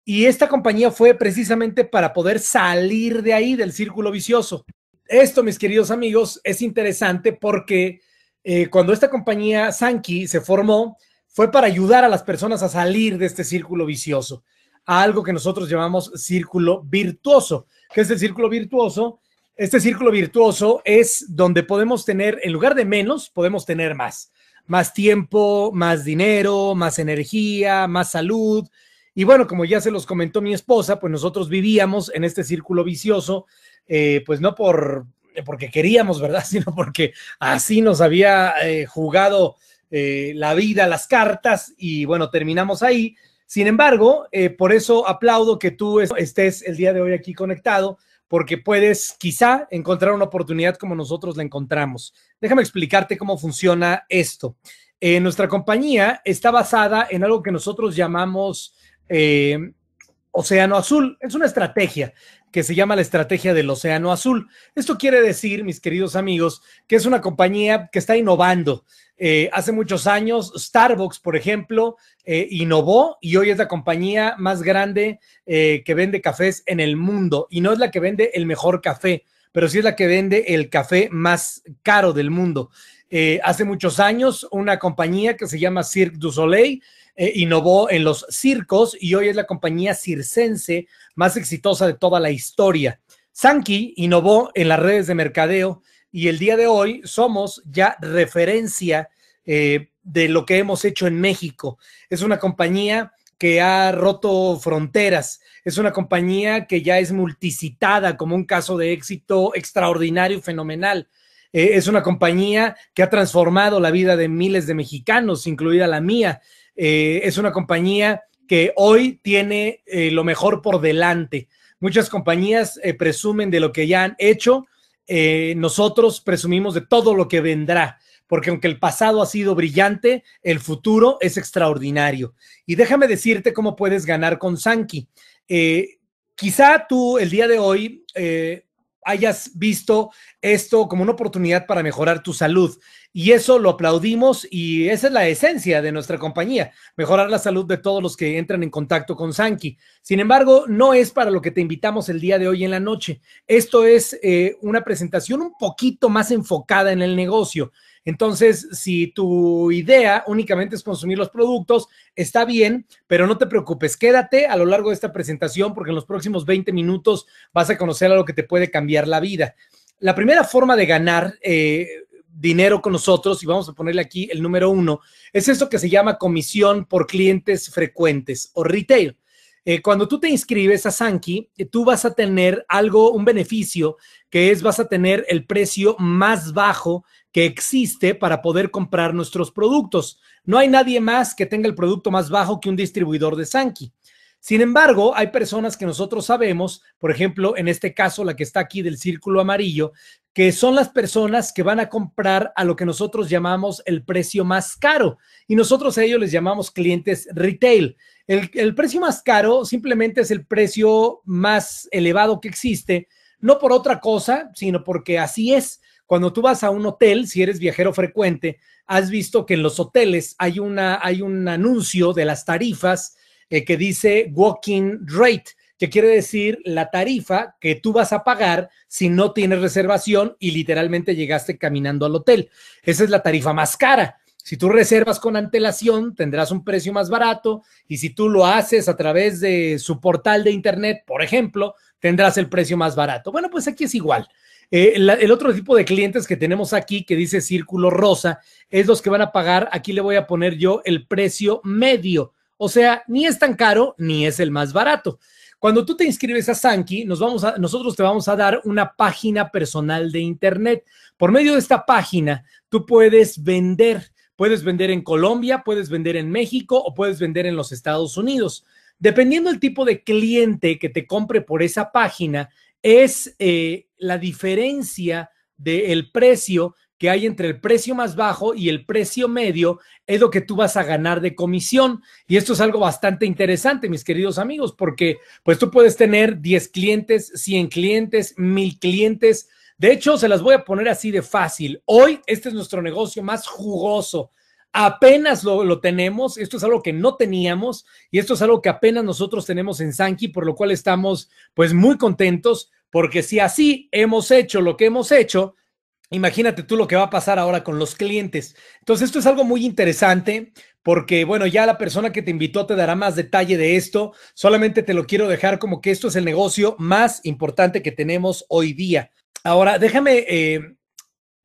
Y esta compañía fue precisamente para poder salir de ahí, del círculo vicioso esto, mis queridos amigos, es interesante porque eh, cuando esta compañía Sankey se formó, fue para ayudar a las personas a salir de este círculo vicioso, a algo que nosotros llamamos círculo virtuoso. ¿Qué es el círculo virtuoso? Este círculo virtuoso es donde podemos tener, en lugar de menos, podemos tener más. Más tiempo, más dinero, más energía, más salud. Y bueno, como ya se los comentó mi esposa, pues nosotros vivíamos en este círculo vicioso eh, pues no por eh, porque queríamos, ¿verdad? Sino porque así nos había eh, jugado la vida, las cartas, y bueno, terminamos ahí. Sin embargo, por eso aplaudo que tú estés el día de hoy aquí conectado, porque puedes quizá encontrar una oportunidad como nosotros la encontramos. Déjame explicarte cómo funciona esto. nuestra compañía está basada en algo que nosotros llamamos Océano Azul. Es una estrategia que se llama la estrategia del océano azul. Esto quiere decir, mis queridos amigos, que es una compañía que está innovando. Eh, hace muchos años, Starbucks, por ejemplo, eh, innovó y hoy es la compañía más grande eh, que vende cafés en el mundo y no es la que vende el mejor café pero sí es la que vende el café más caro del mundo. hace muchos años, una compañía que se llama Cirque du Soleil eh, innovó en los circos y hoy es la compañía circense más exitosa de toda la historia. Sankey innovó en las redes de mercadeo y el día de hoy somos ya referencia eh, de lo que hemos hecho en México. Es una compañía que ha roto fronteras. Es una compañía que ya es multicitada como un caso de éxito extraordinario, y fenomenal. Eh, es una compañía que ha transformado la vida de miles de mexicanos, incluida la mía. Eh, es una compañía que hoy tiene eh, lo mejor por delante. Muchas compañías eh, presumen de lo que ya han hecho, nosotros presumimos de todo lo que vendrá, porque aunque el pasado ha sido brillante, el futuro es extraordinario. Y déjame decirte cómo puedes ganar con Sanki. quizá tú el día de hoy hayas visto esto como una oportunidad para mejorar tu salud. Y eso lo aplaudimos y esa es la esencia de nuestra compañía, mejorar la salud de todos los que entran en contacto con Sanki. Sin embargo, no es para lo que te invitamos el día de hoy en la noche. Esto es eh, una presentación un poquito más enfocada en el negocio. Entonces, si tu idea únicamente es consumir los productos, está bien, pero no te preocupes, quédate a lo largo de esta presentación porque en los próximos 20 minutos vas a conocer algo que te puede cambiar la vida. La primera forma de ganar eh, dinero con nosotros, y vamos a ponerle aquí el número uno, es esto que se llama comisión por clientes frecuentes o retail. Eh, cuando tú te inscribes a Sankey, eh, tú vas a tener algo, un beneficio, que es vas a tener el precio más bajo que existe para poder comprar nuestros productos. No hay nadie más que tenga el producto más bajo que un distribuidor de Sanki. Sin embargo, hay personas que nosotros sabemos, por ejemplo, en este caso, la que está aquí del círculo amarillo, que son las personas que van a comprar a lo que nosotros llamamos el precio más caro y nosotros a ellos les llamamos clientes retail. El, precio más caro simplemente es el precio más elevado que existe, no por otra cosa, sino porque así es. Cuando tú vas a un hotel, si eres viajero frecuente, has visto que en los hoteles hay, una, hay un anuncio de las tarifas eh, que dice walking rate, que quiere decir la tarifa que tú vas a pagar si no tienes reservación y literalmente llegaste caminando al hotel. Esa es la tarifa más cara. Si tú reservas con antelación, tendrás un precio más barato y si tú lo haces a través de su portal de internet, por ejemplo, tendrás el precio más barato. Bueno, pues aquí es igual. Eh, el otro tipo de clientes que tenemos aquí, que dice círculo rosa, es los que van a pagar, aquí le voy a poner yo el precio medio. O sea, ni es tan caro ni es el más barato. Cuando tú te inscribes a Sankey, nosotros te vamos a dar una página personal de Internet. Por medio de esta página, tú puedes vender Puedes vender en Colombia, puedes vender en México o puedes vender en los Estados Unidos. Dependiendo del tipo de cliente que te compre por esa página, es eh, la diferencia del precio que hay entre el precio más bajo y el precio medio es lo que tú vas a ganar de comisión. Y esto es algo bastante interesante, mis queridos amigos, porque pues tú puedes tener 10 clientes, 100 clientes, 1000 clientes, de hecho, se las voy a poner así de fácil. Hoy, este es nuestro negocio más jugoso. Apenas lo, tenemos, esto es algo que no teníamos y esto es algo que apenas nosotros tenemos en Sanki, por lo cual estamos pues muy contentos, porque si así hemos hecho lo que hemos hecho, Imagínate tú lo que va a pasar ahora con los clientes. Entonces, esto es algo muy interesante porque, bueno, ya la persona que te invitó te dará más detalle de esto. Solamente te lo quiero dejar como que esto es el negocio más importante que tenemos hoy día. Ahora, déjame eh,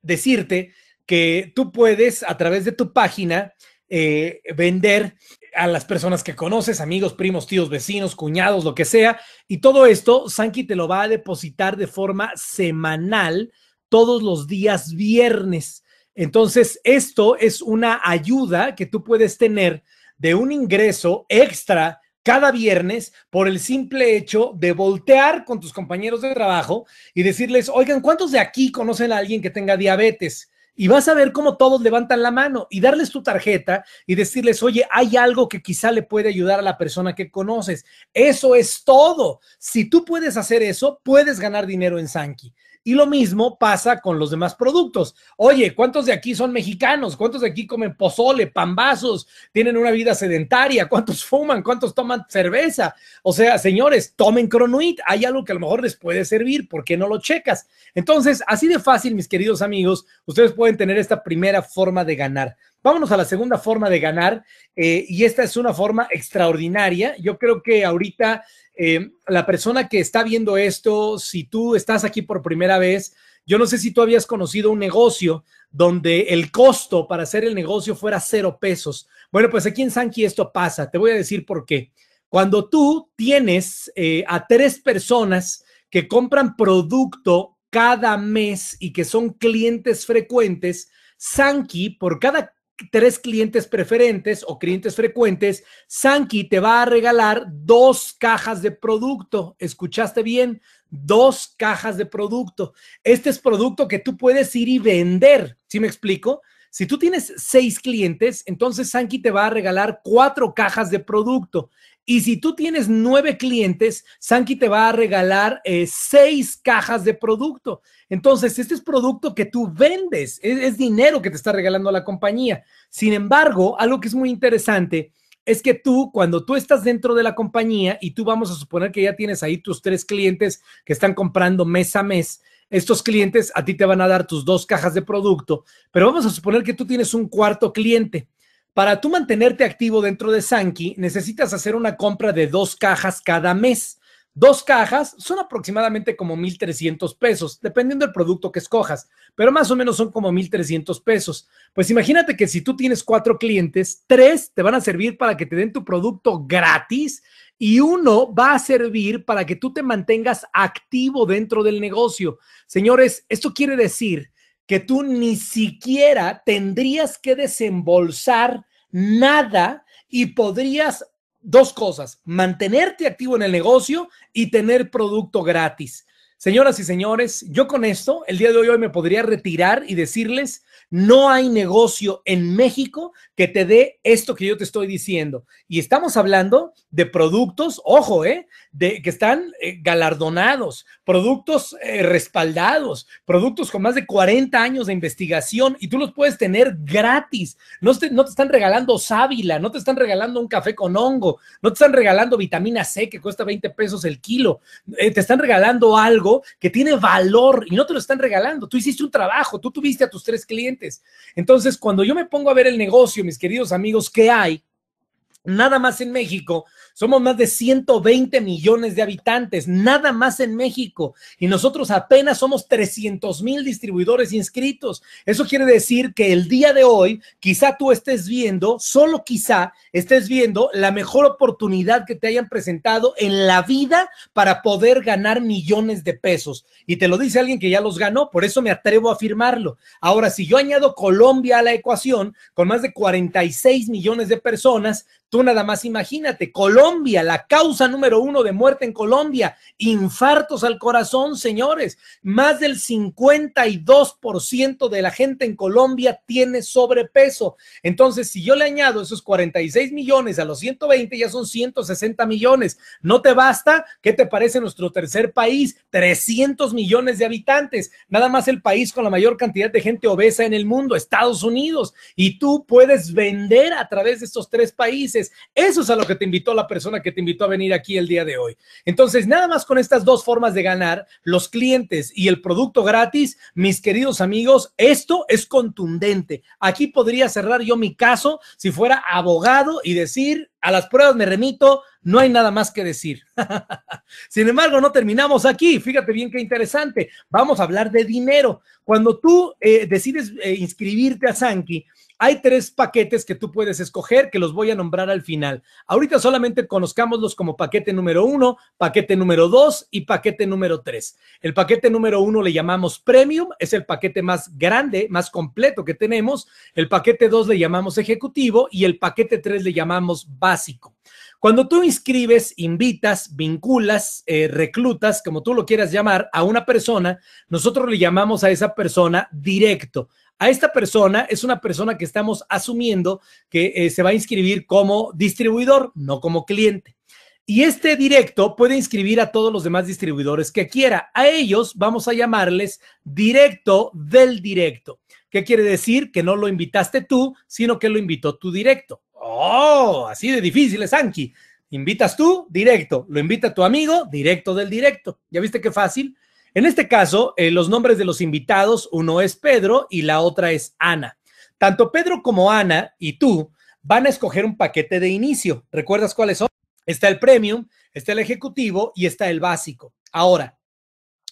decirte que tú puedes a través de tu página eh, vender a las personas que conoces, amigos, primos, tíos, vecinos, cuñados, lo que sea. Y todo esto, Sanki te lo va a depositar de forma semanal todos los días viernes. Entonces, esto es una ayuda que tú puedes tener de un ingreso extra cada viernes por el simple hecho de voltear con tus compañeros de trabajo y decirles, oigan, ¿cuántos de aquí conocen a alguien que tenga diabetes? Y vas a ver cómo todos levantan la mano y darles tu tarjeta y decirles, oye, hay algo que quizá le puede ayudar a la persona que conoces. Eso es todo. Si tú puedes hacer eso, puedes ganar dinero en Sanki. Y lo mismo pasa con los demás productos. Oye, ¿cuántos de aquí son mexicanos? ¿Cuántos de aquí comen pozole, pambazos, tienen una vida sedentaria? ¿Cuántos fuman? ¿Cuántos toman cerveza? O sea, señores, tomen Cronuit. Hay algo que a lo mejor les puede servir. ¿Por qué no lo checas? Entonces, así de fácil, mis queridos amigos, ustedes pueden tener esta primera forma de ganar. Vámonos a la segunda forma de ganar. Eh, y esta es una forma extraordinaria. Yo creo que ahorita eh, la persona que está viendo esto, si tú estás aquí por primera vez, yo no sé si tú habías conocido un negocio donde el costo para hacer el negocio fuera cero pesos. Bueno, pues aquí en Sanki esto pasa. Te voy a decir por qué. Cuando tú tienes eh, a tres personas que compran producto cada mes y que son clientes frecuentes, Sanki, por cada tres clientes preferentes o clientes frecuentes, Sankey te va a regalar dos cajas de producto. ¿Escuchaste bien? Dos cajas de producto. Este es producto que tú puedes ir y vender. ¿Sí me explico? Si tú tienes seis clientes, entonces Sankey te va a regalar cuatro cajas de producto. Y si tú tienes nueve clientes, Sanki te va a regalar eh, seis cajas de producto. Entonces, este es producto que tú vendes, es, es dinero que te está regalando la compañía. Sin embargo, algo que es muy interesante es que tú, cuando tú estás dentro de la compañía y tú vamos a suponer que ya tienes ahí tus tres clientes que están comprando mes a mes, estos clientes a ti te van a dar tus dos cajas de producto, pero vamos a suponer que tú tienes un cuarto cliente. Para tú mantenerte activo dentro de Sankey, necesitas hacer una compra de dos cajas cada mes. Dos cajas son aproximadamente como 1.300 pesos, dependiendo del producto que escojas, pero más o menos son como 1.300 pesos. Pues imagínate que si tú tienes cuatro clientes, tres te van a servir para que te den tu producto gratis y uno va a servir para que tú te mantengas activo dentro del negocio. Señores, esto quiere decir que tú ni siquiera tendrías que desembolsar nada y podrías dos cosas, mantenerte activo en el negocio y tener producto gratis. Señoras y señores, yo con esto, el día de hoy, me podría retirar y decirles, no hay negocio en México que te dé esto que yo te estoy diciendo. Y estamos hablando de productos, ojo, eh, de, que están eh, galardonados, productos eh, respaldados, productos con más de 40 años de investigación y tú los puedes tener gratis. No te, no te están regalando sábila, no te están regalando un café con hongo, no te están regalando vitamina C que cuesta 20 pesos el kilo, te están regalando algo que tiene valor y no te lo están regalando. Tú hiciste un trabajo, tú tuviste a tus tres clientes. Entonces, cuando yo me pongo a ver el negocio, mis queridos amigos, ¿qué hay? Nada más en México somos más de 120 millones de habitantes, nada más en México. Y nosotros apenas somos 300 mil distribuidores inscritos. Eso quiere decir que el día de hoy, quizá tú estés viendo, solo quizá estés viendo la mejor oportunidad que te hayan presentado en la vida para poder ganar millones de pesos. Y te lo dice alguien que ya los ganó, por eso me atrevo a afirmarlo. Ahora, si yo añado Colombia a la ecuación, con más de 46 millones de personas, tú nada más imagínate, Colombia Colombia, la causa número uno de muerte en Colombia, infartos al corazón, señores. Más del 52% de la gente en Colombia tiene sobrepeso. Entonces, si yo le añado esos 46 millones a los 120, ya son 160 millones. ¿No te basta? ¿Qué te parece nuestro tercer país? 300 millones de habitantes. Nada más el país con la mayor cantidad de gente obesa en el mundo, Estados Unidos. Y tú puedes vender a través de estos tres países. Eso es a lo que te invitó la persona que te invitó a venir aquí el día de hoy. Entonces, nada más con estas dos formas de ganar, los clientes y el producto gratis, mis queridos amigos, esto es contundente. Aquí podría cerrar yo mi caso si fuera abogado y decir, a las pruebas me remito, no hay nada más que decir. Sin embargo, no terminamos aquí. Fíjate bien qué interesante. Vamos a hablar de dinero. Cuando tú eh, decides eh, inscribirte a Sankey hay tres paquetes que tú puedes escoger que los voy a nombrar al final. Ahorita solamente conozcámoslos como paquete número uno, paquete número dos y paquete número tres. El paquete número uno le llamamos premium, es el paquete más grande, más completo que tenemos. El paquete dos le llamamos ejecutivo y el paquete tres le llamamos básico. Cuando tú inscribes, invitas, vinculas, eh, reclutas, como tú lo quieras llamar, a una persona, nosotros le llamamos a esa persona directo. A esta persona es una persona que estamos asumiendo que eh, se va a inscribir como distribuidor, no como cliente. Y este directo puede inscribir a todos los demás distribuidores que quiera. A ellos vamos a llamarles directo del directo. ¿Qué quiere decir? Que no lo invitaste tú, sino que lo invitó tu directo. ¡Oh! Así de difícil es Anki. Invitas tú, directo. Lo invita tu amigo, directo del directo. ¿Ya viste qué fácil? En este caso, eh, los nombres de los invitados, uno es Pedro y la otra es Ana. Tanto Pedro como Ana y tú van a escoger un paquete de inicio. ¿Recuerdas cuáles son? Está el premium, está el ejecutivo y está el básico. Ahora,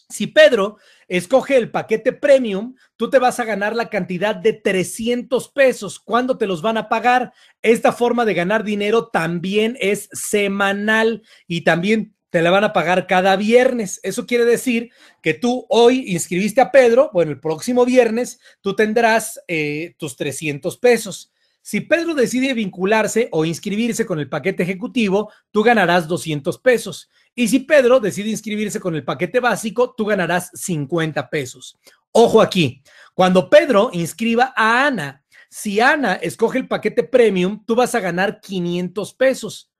si Pedro escoge el paquete premium, tú te vas a ganar la cantidad de 300 pesos. ¿Cuándo te los van a pagar? Esta forma de ganar dinero también es semanal y también te la van a pagar cada viernes. Eso quiere decir que tú hoy inscribiste a Pedro, bueno, el próximo viernes tú tendrás eh, tus 300 pesos. Si Pedro decide vincularse o inscribirse con el paquete ejecutivo, tú ganarás 200 pesos. Y si Pedro decide inscribirse con el paquete básico, tú ganarás 50 pesos. Ojo aquí, cuando Pedro inscriba a Ana, si Ana escoge el paquete premium, tú vas a ganar 500 pesos.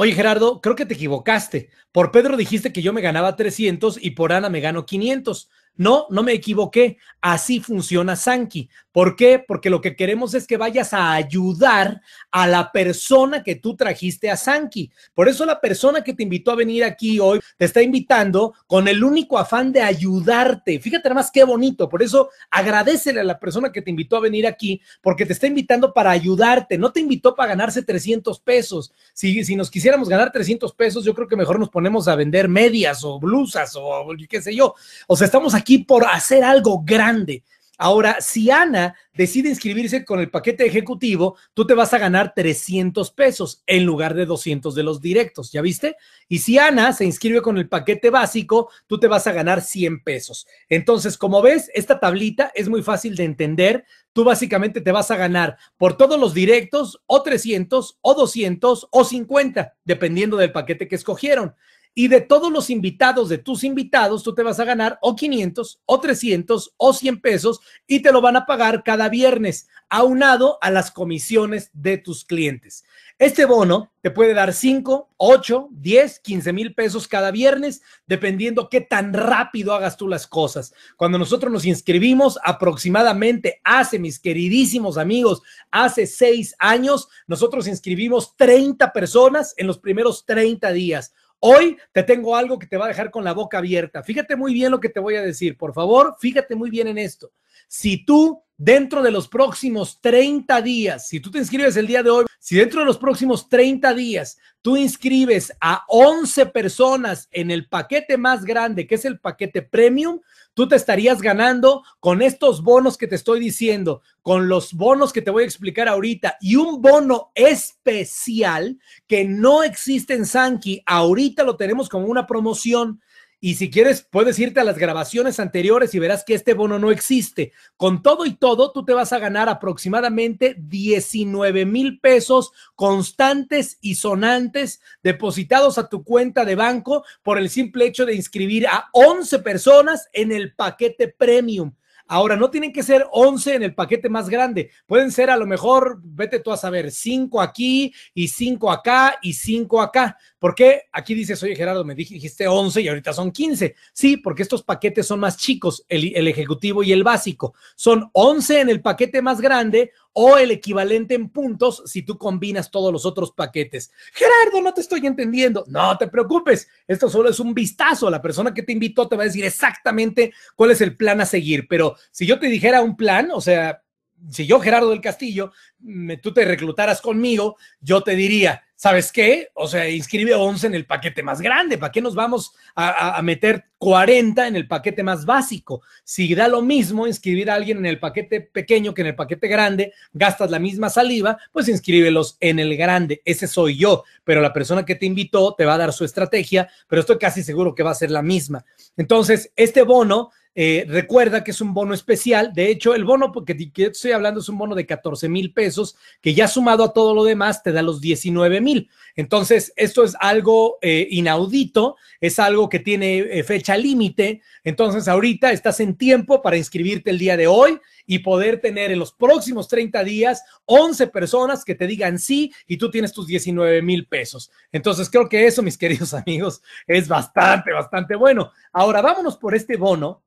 Oye, Gerardo, creo que te equivocaste. Por Pedro dijiste que yo me ganaba 300 y por Ana me gano 500. No, no me equivoqué. Así funciona Sanki. ¿Por qué? Porque lo que queremos es que vayas a ayudar a la persona que tú trajiste a Sanki. Por eso la persona que te invitó a venir aquí hoy te está invitando con el único afán de ayudarte. Fíjate más qué bonito. Por eso agradecele a la persona que te invitó a venir aquí porque te está invitando para ayudarte. No te invitó para ganarse 300 pesos. Si, si nos quisiéramos ganar 300 pesos, yo creo que mejor nos ponemos a vender medias o blusas o qué sé yo. O sea, estamos aquí por hacer algo grande. Ahora, si Ana decide inscribirse con el paquete ejecutivo, tú te vas a ganar 300 pesos en lugar de 200 de los directos, ¿ya viste? Y si Ana se inscribe con el paquete básico, tú te vas a ganar 100 pesos. Entonces, como ves, esta tablita es muy fácil de entender. Tú básicamente te vas a ganar por todos los directos o 300 o 200 o 50, dependiendo del paquete que escogieron. Y de todos los invitados, de tus invitados, tú te vas a ganar o 500 o 300 o 100 pesos y te lo van a pagar cada viernes, aunado a las comisiones de tus clientes. Este bono te puede dar 5, 8, 10, 15 mil pesos cada viernes, dependiendo qué tan rápido hagas tú las cosas. Cuando nosotros nos inscribimos, aproximadamente hace, mis queridísimos amigos, hace seis años, nosotros inscribimos 30 personas en los primeros 30 días. Hoy te tengo algo que te va a dejar con la boca abierta. Fíjate muy bien lo que te voy a decir. Por favor, fíjate muy bien en esto. Si tú dentro de los próximos 30 días, si tú te inscribes el día de hoy, si dentro de los próximos 30 días tú inscribes a 11 personas en el paquete más grande, que es el paquete premium, tú te estarías ganando con estos bonos que te estoy diciendo, con los bonos que te voy a explicar ahorita y un bono especial que no existe en Sankey, Ahorita lo tenemos como una promoción y si quieres, puedes irte a las grabaciones anteriores y verás que este bono no existe. Con todo y todo, tú te vas a ganar aproximadamente 19 mil pesos constantes y sonantes depositados a tu cuenta de banco por el simple hecho de inscribir a 11 personas en el paquete premium. Ahora, no tienen que ser 11 en el paquete más grande. Pueden ser a lo mejor, vete tú a saber, 5 aquí y 5 acá y 5 acá. Porque aquí dices, oye Gerardo, me dijiste 11 y ahorita son 15. Sí, porque estos paquetes son más chicos, el, el ejecutivo y el básico. Son 11 en el paquete más grande, o el equivalente en puntos si tú combinas todos los otros paquetes. Gerardo, no te estoy entendiendo. No te preocupes, esto solo es un vistazo. La persona que te invitó te va a decir exactamente cuál es el plan a seguir, pero si yo te dijera un plan, o sea, si yo, Gerardo del Castillo, me, tú te reclutaras conmigo, yo te diría, ¿sabes qué? O sea, inscribe 11 en el paquete más grande, ¿para qué nos vamos a, a, meter 40 en el paquete más básico? Si da lo mismo inscribir a alguien en el paquete pequeño que en el paquete grande, gastas la misma saliva, pues inscríbelos en el grande, ese soy yo, pero la persona que te invitó te va a dar su estrategia, pero estoy casi seguro que va a ser la misma. Entonces, este bono eh, recuerda que es un bono especial. De hecho, el bono porque estoy hablando es un bono de 14 mil pesos, que ya sumado a todo lo demás te da los 19 mil. Entonces, esto es algo eh, inaudito, es algo que tiene eh, fecha límite. Entonces, ahorita estás en tiempo para inscribirte el día de hoy y poder tener en los próximos 30 días 11 personas que te digan sí y tú tienes tus 19 mil pesos. Entonces, creo que eso, mis queridos amigos, es bastante, bastante bueno. Ahora, vámonos por este bono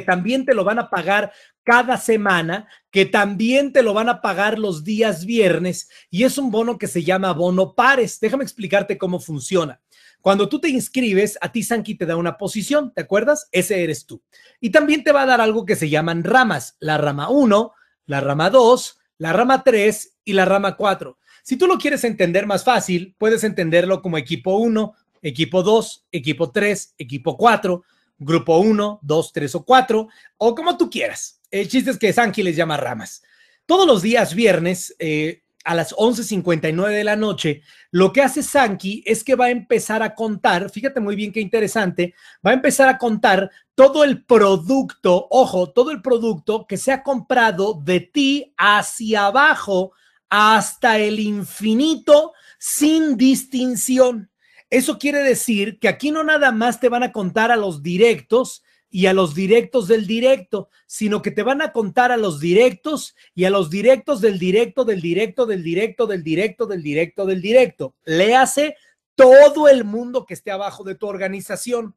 que también te lo van a pagar cada semana, que también te lo van a pagar los días viernes y es un bono que se llama bono pares. Déjame explicarte cómo funciona. Cuando tú te inscribes, a ti Sanki te da una posición, ¿te acuerdas? Ese eres tú. Y también te va a dar algo que se llaman ramas, la rama 1, la rama 2, la rama 3 y la rama 4. Si tú lo quieres entender más fácil, puedes entenderlo como equipo 1, equipo 2, equipo 3, equipo 4 grupo 1, 2, 3 o 4, o como tú quieras. El chiste es que Sanki les llama ramas. Todos los días viernes, eh, a las 11.59 de la noche, lo que hace Sanki es que va a empezar a contar, fíjate muy bien qué interesante, va a empezar a contar todo el producto, ojo, todo el producto que se ha comprado de ti hacia abajo hasta el infinito sin distinción. Eso quiere decir que aquí no nada más te van a contar a los directos y a los directos del directo, sino que te van a contar a los directos y a los directos del directo, del directo, del directo, del directo, del directo, del directo. Le hace todo el mundo que esté abajo de tu organización.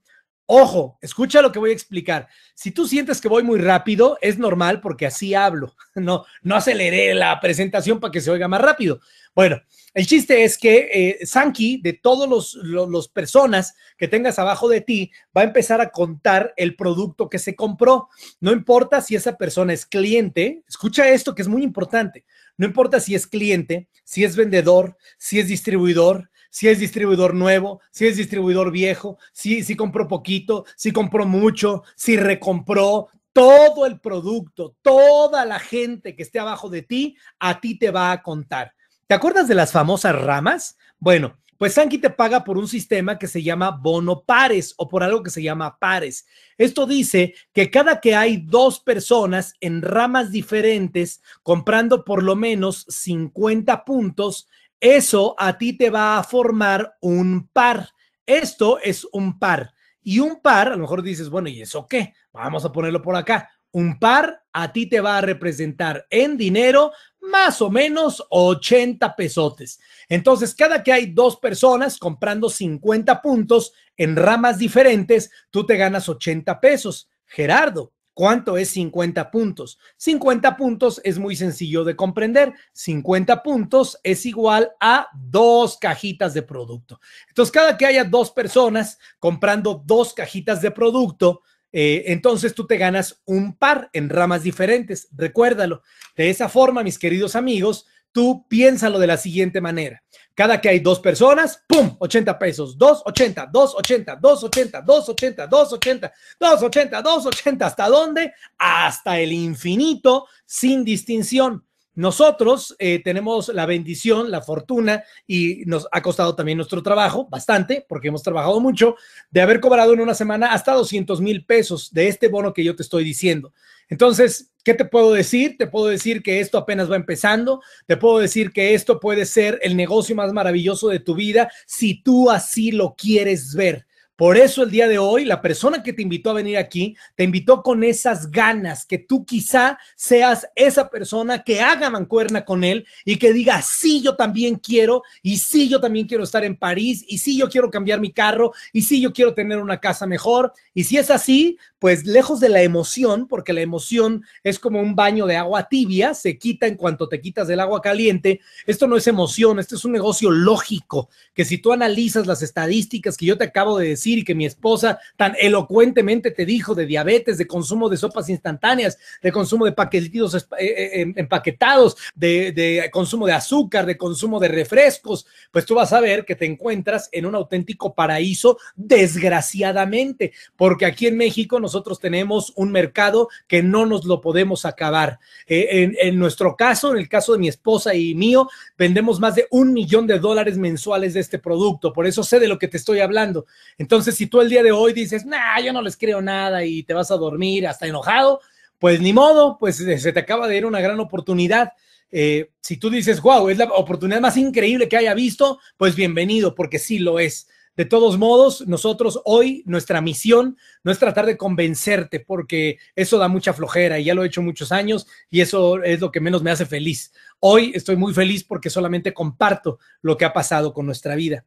Ojo, escucha lo que voy a explicar. Si tú sientes que voy muy rápido, es normal porque así hablo. No, no aceleré la presentación para que se oiga más rápido. Bueno, el chiste es que eh, sankey de todos las los, personas que tengas abajo de ti, va a empezar a contar el producto que se compró. No importa si esa persona es cliente, escucha esto que es muy importante. No importa si es cliente, si es vendedor, si es distribuidor, si es distribuidor nuevo, si es distribuidor viejo, si, compró poquito, si compró mucho, si recompró, todo el producto, toda la gente que esté abajo de ti, a ti te va a contar. ¿Te acuerdas de las famosas ramas? Bueno, pues Sankey te paga por un sistema que se llama bono pares o por algo que se llama pares. Esto dice que cada que hay dos personas en ramas diferentes comprando por lo menos 50 puntos, eso a ti te va a formar un par. Esto es un par. Y un par, a lo mejor dices, bueno, ¿y eso qué? Vamos a ponerlo por acá. Un par a ti te va a representar en dinero más o menos 80 pesotes. Entonces, cada que hay dos personas comprando 50 puntos en ramas diferentes, tú te ganas 80 pesos. Gerardo, ¿Cuánto es 50 puntos? 50 puntos es muy sencillo de comprender. 50 puntos es igual a dos cajitas de producto. Entonces, cada que haya dos personas comprando dos cajitas de producto, eh, entonces tú te ganas un par en ramas diferentes. Recuérdalo. De esa forma, mis queridos amigos, tú piénsalo de la siguiente manera. Cada que hay dos personas, ¡pum! 80 pesos. 280, 280, 280, 280, 280, 280, 280. ¿Hasta dónde? Hasta el infinito, sin distinción. Nosotros eh, tenemos la bendición, la fortuna, y nos ha costado también nuestro trabajo, bastante, porque hemos trabajado mucho, de haber cobrado en una semana hasta 200 mil pesos de este bono que yo te estoy diciendo. Entonces, ¿Qué te puedo decir? Te puedo decir que esto apenas va empezando, te puedo decir que esto puede ser el negocio más maravilloso de tu vida si tú así lo quieres ver. Por eso el día de hoy, la persona que te invitó a venir aquí, te invitó con esas ganas, que tú quizá seas esa persona que haga mancuerna con él y que diga, sí, yo también quiero, y sí, yo también quiero estar en París, y sí, yo quiero cambiar mi carro, y sí, yo quiero tener una casa mejor. Y si es así, pues lejos de la emoción, porque la emoción es como un baño de agua tibia, se quita en cuanto te quitas del agua caliente. Esto no es emoción, esto es un negocio lógico, que si tú analizas las estadísticas que yo te acabo de decir, y que mi esposa tan elocuentemente te dijo de diabetes, de consumo de sopas instantáneas, de consumo de paquetitos eh, eh, em, empaquetados, de, consumo de azúcar, de consumo de refrescos, pues tú vas a ver que te encuentras en un auténtico paraíso, desgraciadamente, porque aquí en México nosotros tenemos un mercado que no nos lo podemos acabar. Eh, en, en, nuestro caso, en el caso de mi esposa y mío, vendemos más de un millón de dólares mensuales de este producto, por eso sé de lo que te estoy hablando. Entonces, entonces, si tú el día de hoy dices, no yo no les creo nada y te vas a dormir hasta enojado, pues ni modo, pues eh, se te acaba de ir una gran oportunidad. Eh, si tú dices, wow, es la oportunidad más increíble que haya visto, pues bienvenido, porque sí lo es. De todos modos, nosotros hoy, nuestra misión no es tratar de convencerte, porque eso da mucha flojera y ya lo he hecho muchos años y eso es lo que menos me hace feliz. Hoy estoy muy feliz porque solamente comparto lo que ha pasado con nuestra vida.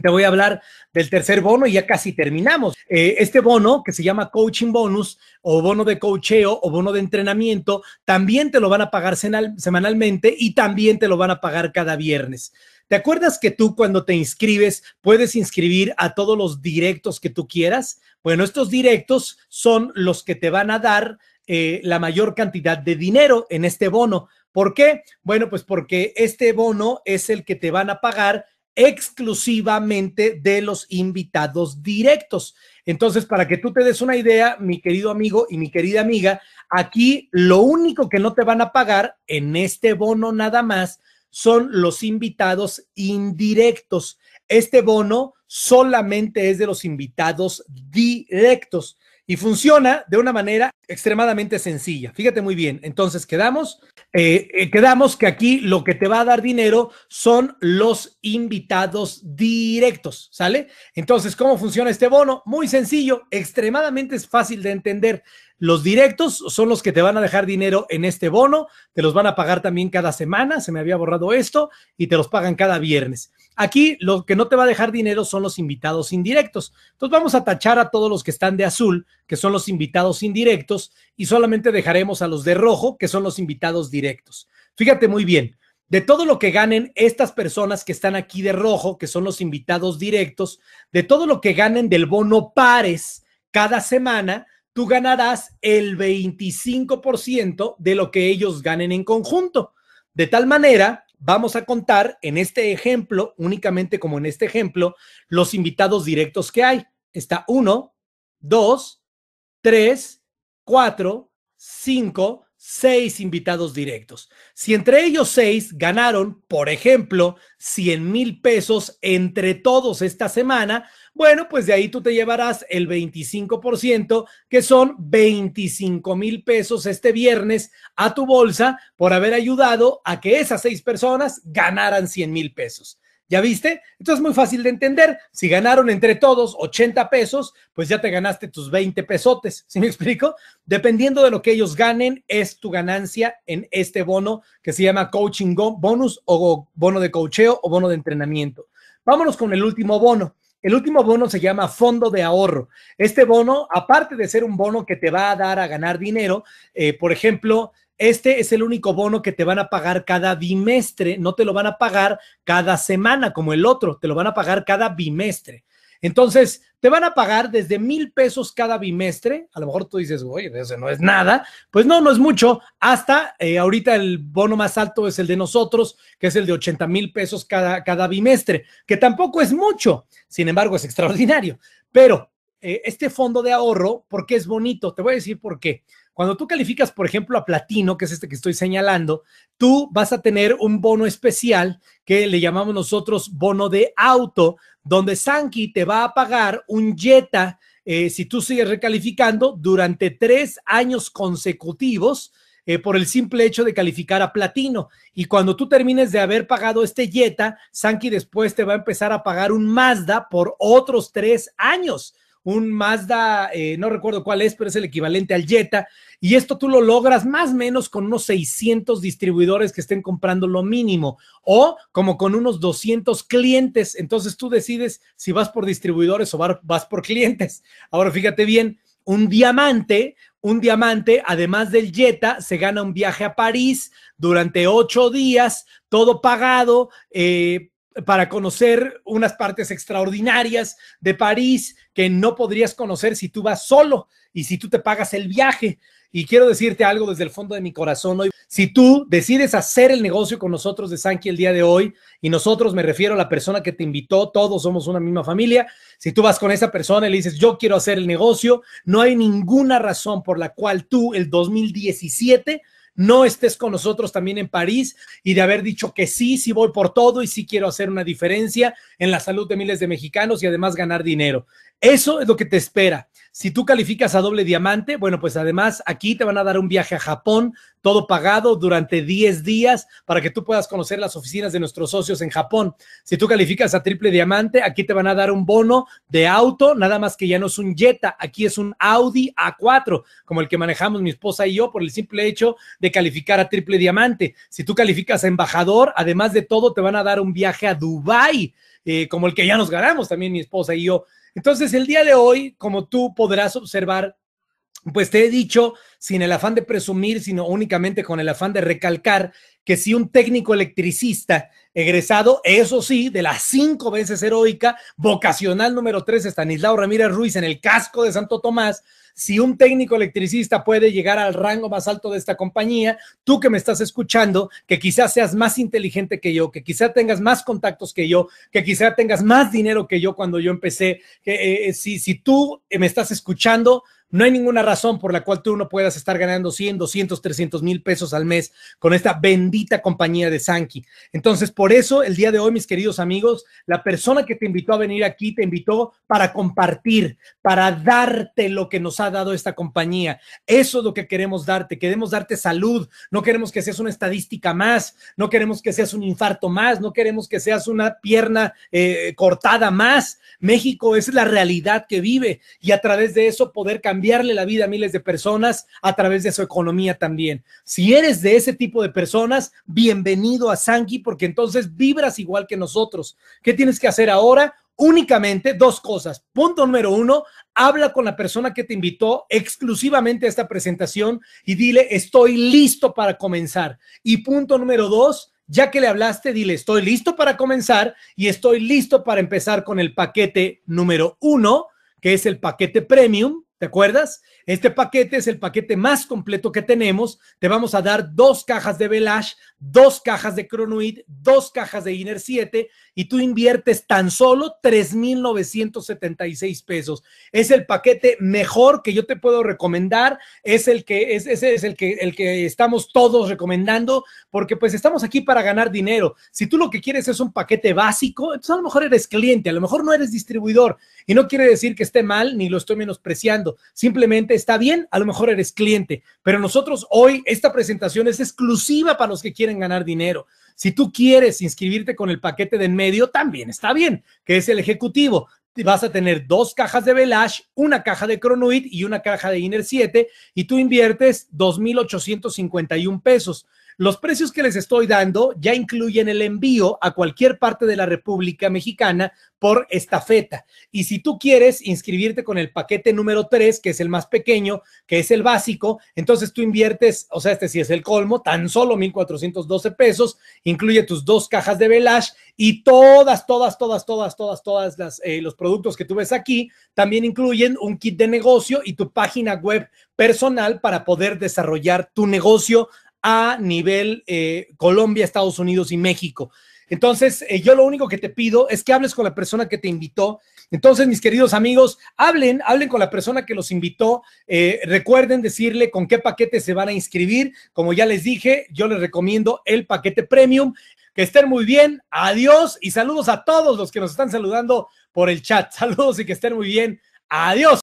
Te voy a hablar del tercer bono y ya casi terminamos. Eh, este bono que se llama Coaching Bonus o bono de coacheo o bono de entrenamiento, también te lo van a pagar semanalmente y también te lo van a pagar cada viernes. ¿Te acuerdas que tú cuando te inscribes puedes inscribir a todos los directos que tú quieras? Bueno, estos directos son los que te van a dar eh, la mayor cantidad de dinero en este bono. ¿Por qué? Bueno, pues porque este bono es el que te van a pagar exclusivamente de los invitados directos. Entonces, para que tú te des una idea, mi querido amigo y mi querida amiga, aquí lo único que no te van a pagar en este bono nada más son los invitados indirectos. Este bono solamente es de los invitados directos y funciona de una manera extremadamente sencilla. Fíjate muy bien. Entonces, quedamos eh, eh, quedamos que aquí lo que te va a dar dinero son los invitados directos, ¿sale? Entonces, ¿cómo funciona este bono? Muy sencillo, extremadamente es fácil de entender. Los directos son los que te van a dejar dinero en este bono, te los van a pagar también cada semana, se me había borrado esto, y te los pagan cada viernes. Aquí lo que no te va a dejar dinero son los invitados indirectos. Entonces vamos a tachar a todos los que están de azul, que son los invitados indirectos, y solamente dejaremos a los de rojo, que son los invitados directos. Fíjate muy bien, de todo lo que ganen estas personas que están aquí de rojo, que son los invitados directos, de todo lo que ganen del bono pares cada semana, tú ganarás el 25% de lo que ellos ganen en conjunto. De tal manera vamos a contar en este ejemplo, únicamente como en este ejemplo, los invitados directos que hay. Está uno, dos, tres, cuatro, cinco, seis invitados directos. Si entre ellos seis ganaron, por ejemplo, 100 mil pesos entre todos esta semana, bueno, pues de ahí tú te llevarás el 25%, que son 25 mil pesos este viernes a tu bolsa por haber ayudado a que esas seis personas ganaran 100 mil pesos. ¿Ya viste? Entonces es muy fácil de entender. Si ganaron entre todos 80 pesos, pues ya te ganaste tus 20 pesotes. ¿Sí me explico? Dependiendo de lo que ellos ganen, es tu ganancia en este bono que se llama coaching bonus o bono de cocheo o bono de entrenamiento. Vámonos con el último bono. El último bono se llama fondo de ahorro. Este bono, aparte de ser un bono que te va a dar a ganar dinero, eh, por ejemplo, este es el único bono que te van a pagar cada bimestre, no te lo van a pagar cada semana como el otro, te lo van a pagar cada bimestre. Entonces, te van a pagar desde mil pesos cada bimestre. A lo mejor tú dices, oye, Ese no es nada. Pues no, no es mucho. Hasta eh, ahorita el bono más alto es el de nosotros, que es el de ochenta mil pesos cada, cada bimestre, que tampoco es mucho. Sin embargo, es extraordinario. Pero eh, este fondo de ahorro, ¿por qué es bonito? Te voy a decir por qué. Cuando tú calificas, por ejemplo, a platino, que es este que estoy señalando, tú vas a tener un bono especial que le llamamos nosotros bono de auto, donde Sanki te va a pagar un Jetta eh, si tú sigues recalificando durante tres años consecutivos. Eh, por el simple hecho de calificar a platino. Y cuando tú termines de haber pagado este Jetta, Sanki después te va a empezar a pagar un Mazda por otros tres años un Mazda, eh, no recuerdo cuál es, pero es el equivalente al Jetta. Y esto tú lo logras más o menos con unos 600 distribuidores que estén comprando lo mínimo o como con unos 200 clientes. Entonces tú decides si vas por distribuidores o vas por clientes. Ahora fíjate bien, un diamante, un diamante, además del Jetta, se gana un viaje a París durante ocho días, todo pagado. Eh, para conocer unas partes extraordinarias de París que no podrías conocer si tú vas solo y si tú te pagas el viaje. Y quiero decirte algo desde el fondo de mi corazón hoy. Si tú decides hacer el negocio con nosotros de Sankey el día de hoy, y nosotros me refiero a la persona que te invitó, todos somos una misma familia, si tú vas con esa persona y le dices, yo quiero hacer el negocio, no hay ninguna razón por la cual tú el 2017 no estés con nosotros también en París y de haber dicho que sí, sí voy por todo y sí quiero hacer una diferencia en la salud de miles de mexicanos y además ganar dinero. Eso es lo que te espera. Si tú calificas a doble diamante, bueno, pues además aquí te van a dar un viaje a Japón, todo pagado durante 10 días para que tú puedas conocer las oficinas de nuestros socios en Japón. Si tú calificas a triple diamante, aquí te van a dar un bono de auto, nada más que ya no es un Jetta, aquí es un Audi A4, como el que manejamos mi esposa y yo por el simple hecho de calificar a triple diamante. Si tú calificas a embajador, además de todo, te van a dar un viaje a Dubái, eh, como el que ya nos ganamos también mi esposa y yo. Entonces, el día de hoy, como tú podrás observar, pues te he dicho, sin el afán de presumir, sino únicamente con el afán de recalcar que si un técnico electricista egresado, eso sí, de las cinco veces heroica, vocacional número tres, Estanislao Ramírez Ruiz en el casco de Santo Tomás, si un técnico electricista puede llegar al rango más alto de esta compañía, tú que me estás escuchando, que quizás seas más inteligente que yo, que quizás tengas más contactos que yo, que quizás tengas más dinero que yo cuando yo empecé, que, eh, eh, si, si tú me estás escuchando, no hay ninguna razón por la cual tú no puedas estar ganando 100, 200, 300 mil pesos al mes con esta bendita compañía de Sanki. Entonces, por eso el día de hoy, mis queridos amigos, la persona que te invitó a venir aquí te invitó para compartir, para darte lo que nos ha dado esta compañía. Eso es lo que queremos darte. Queremos darte salud. No queremos que seas una estadística más. No queremos que seas un infarto más. No queremos que seas una pierna eh, cortada más. México es la realidad que vive y a través de eso poder cambiar cambiarle la vida a miles de personas a través de su economía también. Si eres de ese tipo de personas, bienvenido a Sanki porque entonces vibras igual que nosotros. ¿Qué tienes que hacer ahora? únicamente dos cosas. Punto número uno, habla con la persona que te invitó exclusivamente a esta presentación y dile, estoy listo para comenzar. Y punto número dos, ya que le hablaste, dile, estoy listo para comenzar y estoy listo para empezar con el paquete número uno, que es el paquete premium, ¿Te acuerdas? Este paquete es el paquete más completo que tenemos. Te vamos a dar dos cajas de Belash, dos cajas de Cronoid, dos cajas de Inner 7 y tú inviertes tan solo 3,976 pesos. Es el paquete mejor que yo te puedo recomendar, es el que es, ese es el que, el que estamos todos recomendando, porque pues estamos aquí para ganar dinero. Si tú lo que quieres es un paquete básico, entonces pues, a lo mejor eres cliente, a lo mejor no eres distribuidor y no quiere decir que esté mal ni lo estoy menospreciando, simplemente está bien, a lo mejor eres cliente, pero nosotros hoy esta presentación es exclusiva para los que quieren ganar dinero. Si tú quieres inscribirte con el paquete de en medio, también está bien, que es el ejecutivo. Vas a tener dos cajas de Velash, una caja de Cronuit y una caja de Inner 7 y tú inviertes 2.851 pesos. Los precios que les estoy dando ya incluyen el envío a cualquier parte de la República Mexicana por estafeta. Y si tú quieres inscribirte con el paquete número 3, que es el más pequeño, que es el básico, entonces tú inviertes, o sea, este sí es el colmo, tan solo 1,412 pesos, incluye tus dos cajas de velash y todas, todas, todas, todas, todas, todas las, eh, los productos que tú ves aquí también incluyen un kit de negocio y tu página web personal para poder desarrollar tu negocio a nivel eh, Colombia, Estados Unidos y México. Entonces, eh, yo lo único que te pido es que hables con la persona que te invitó. Entonces, mis queridos amigos, hablen, hablen con la persona que los invitó. Eh, recuerden decirle con qué paquete se van a inscribir. Como ya les dije, yo les recomiendo el paquete premium. Que estén muy bien. Adiós y saludos a todos los que nos están saludando por el chat. Saludos y que estén muy bien. Adiós.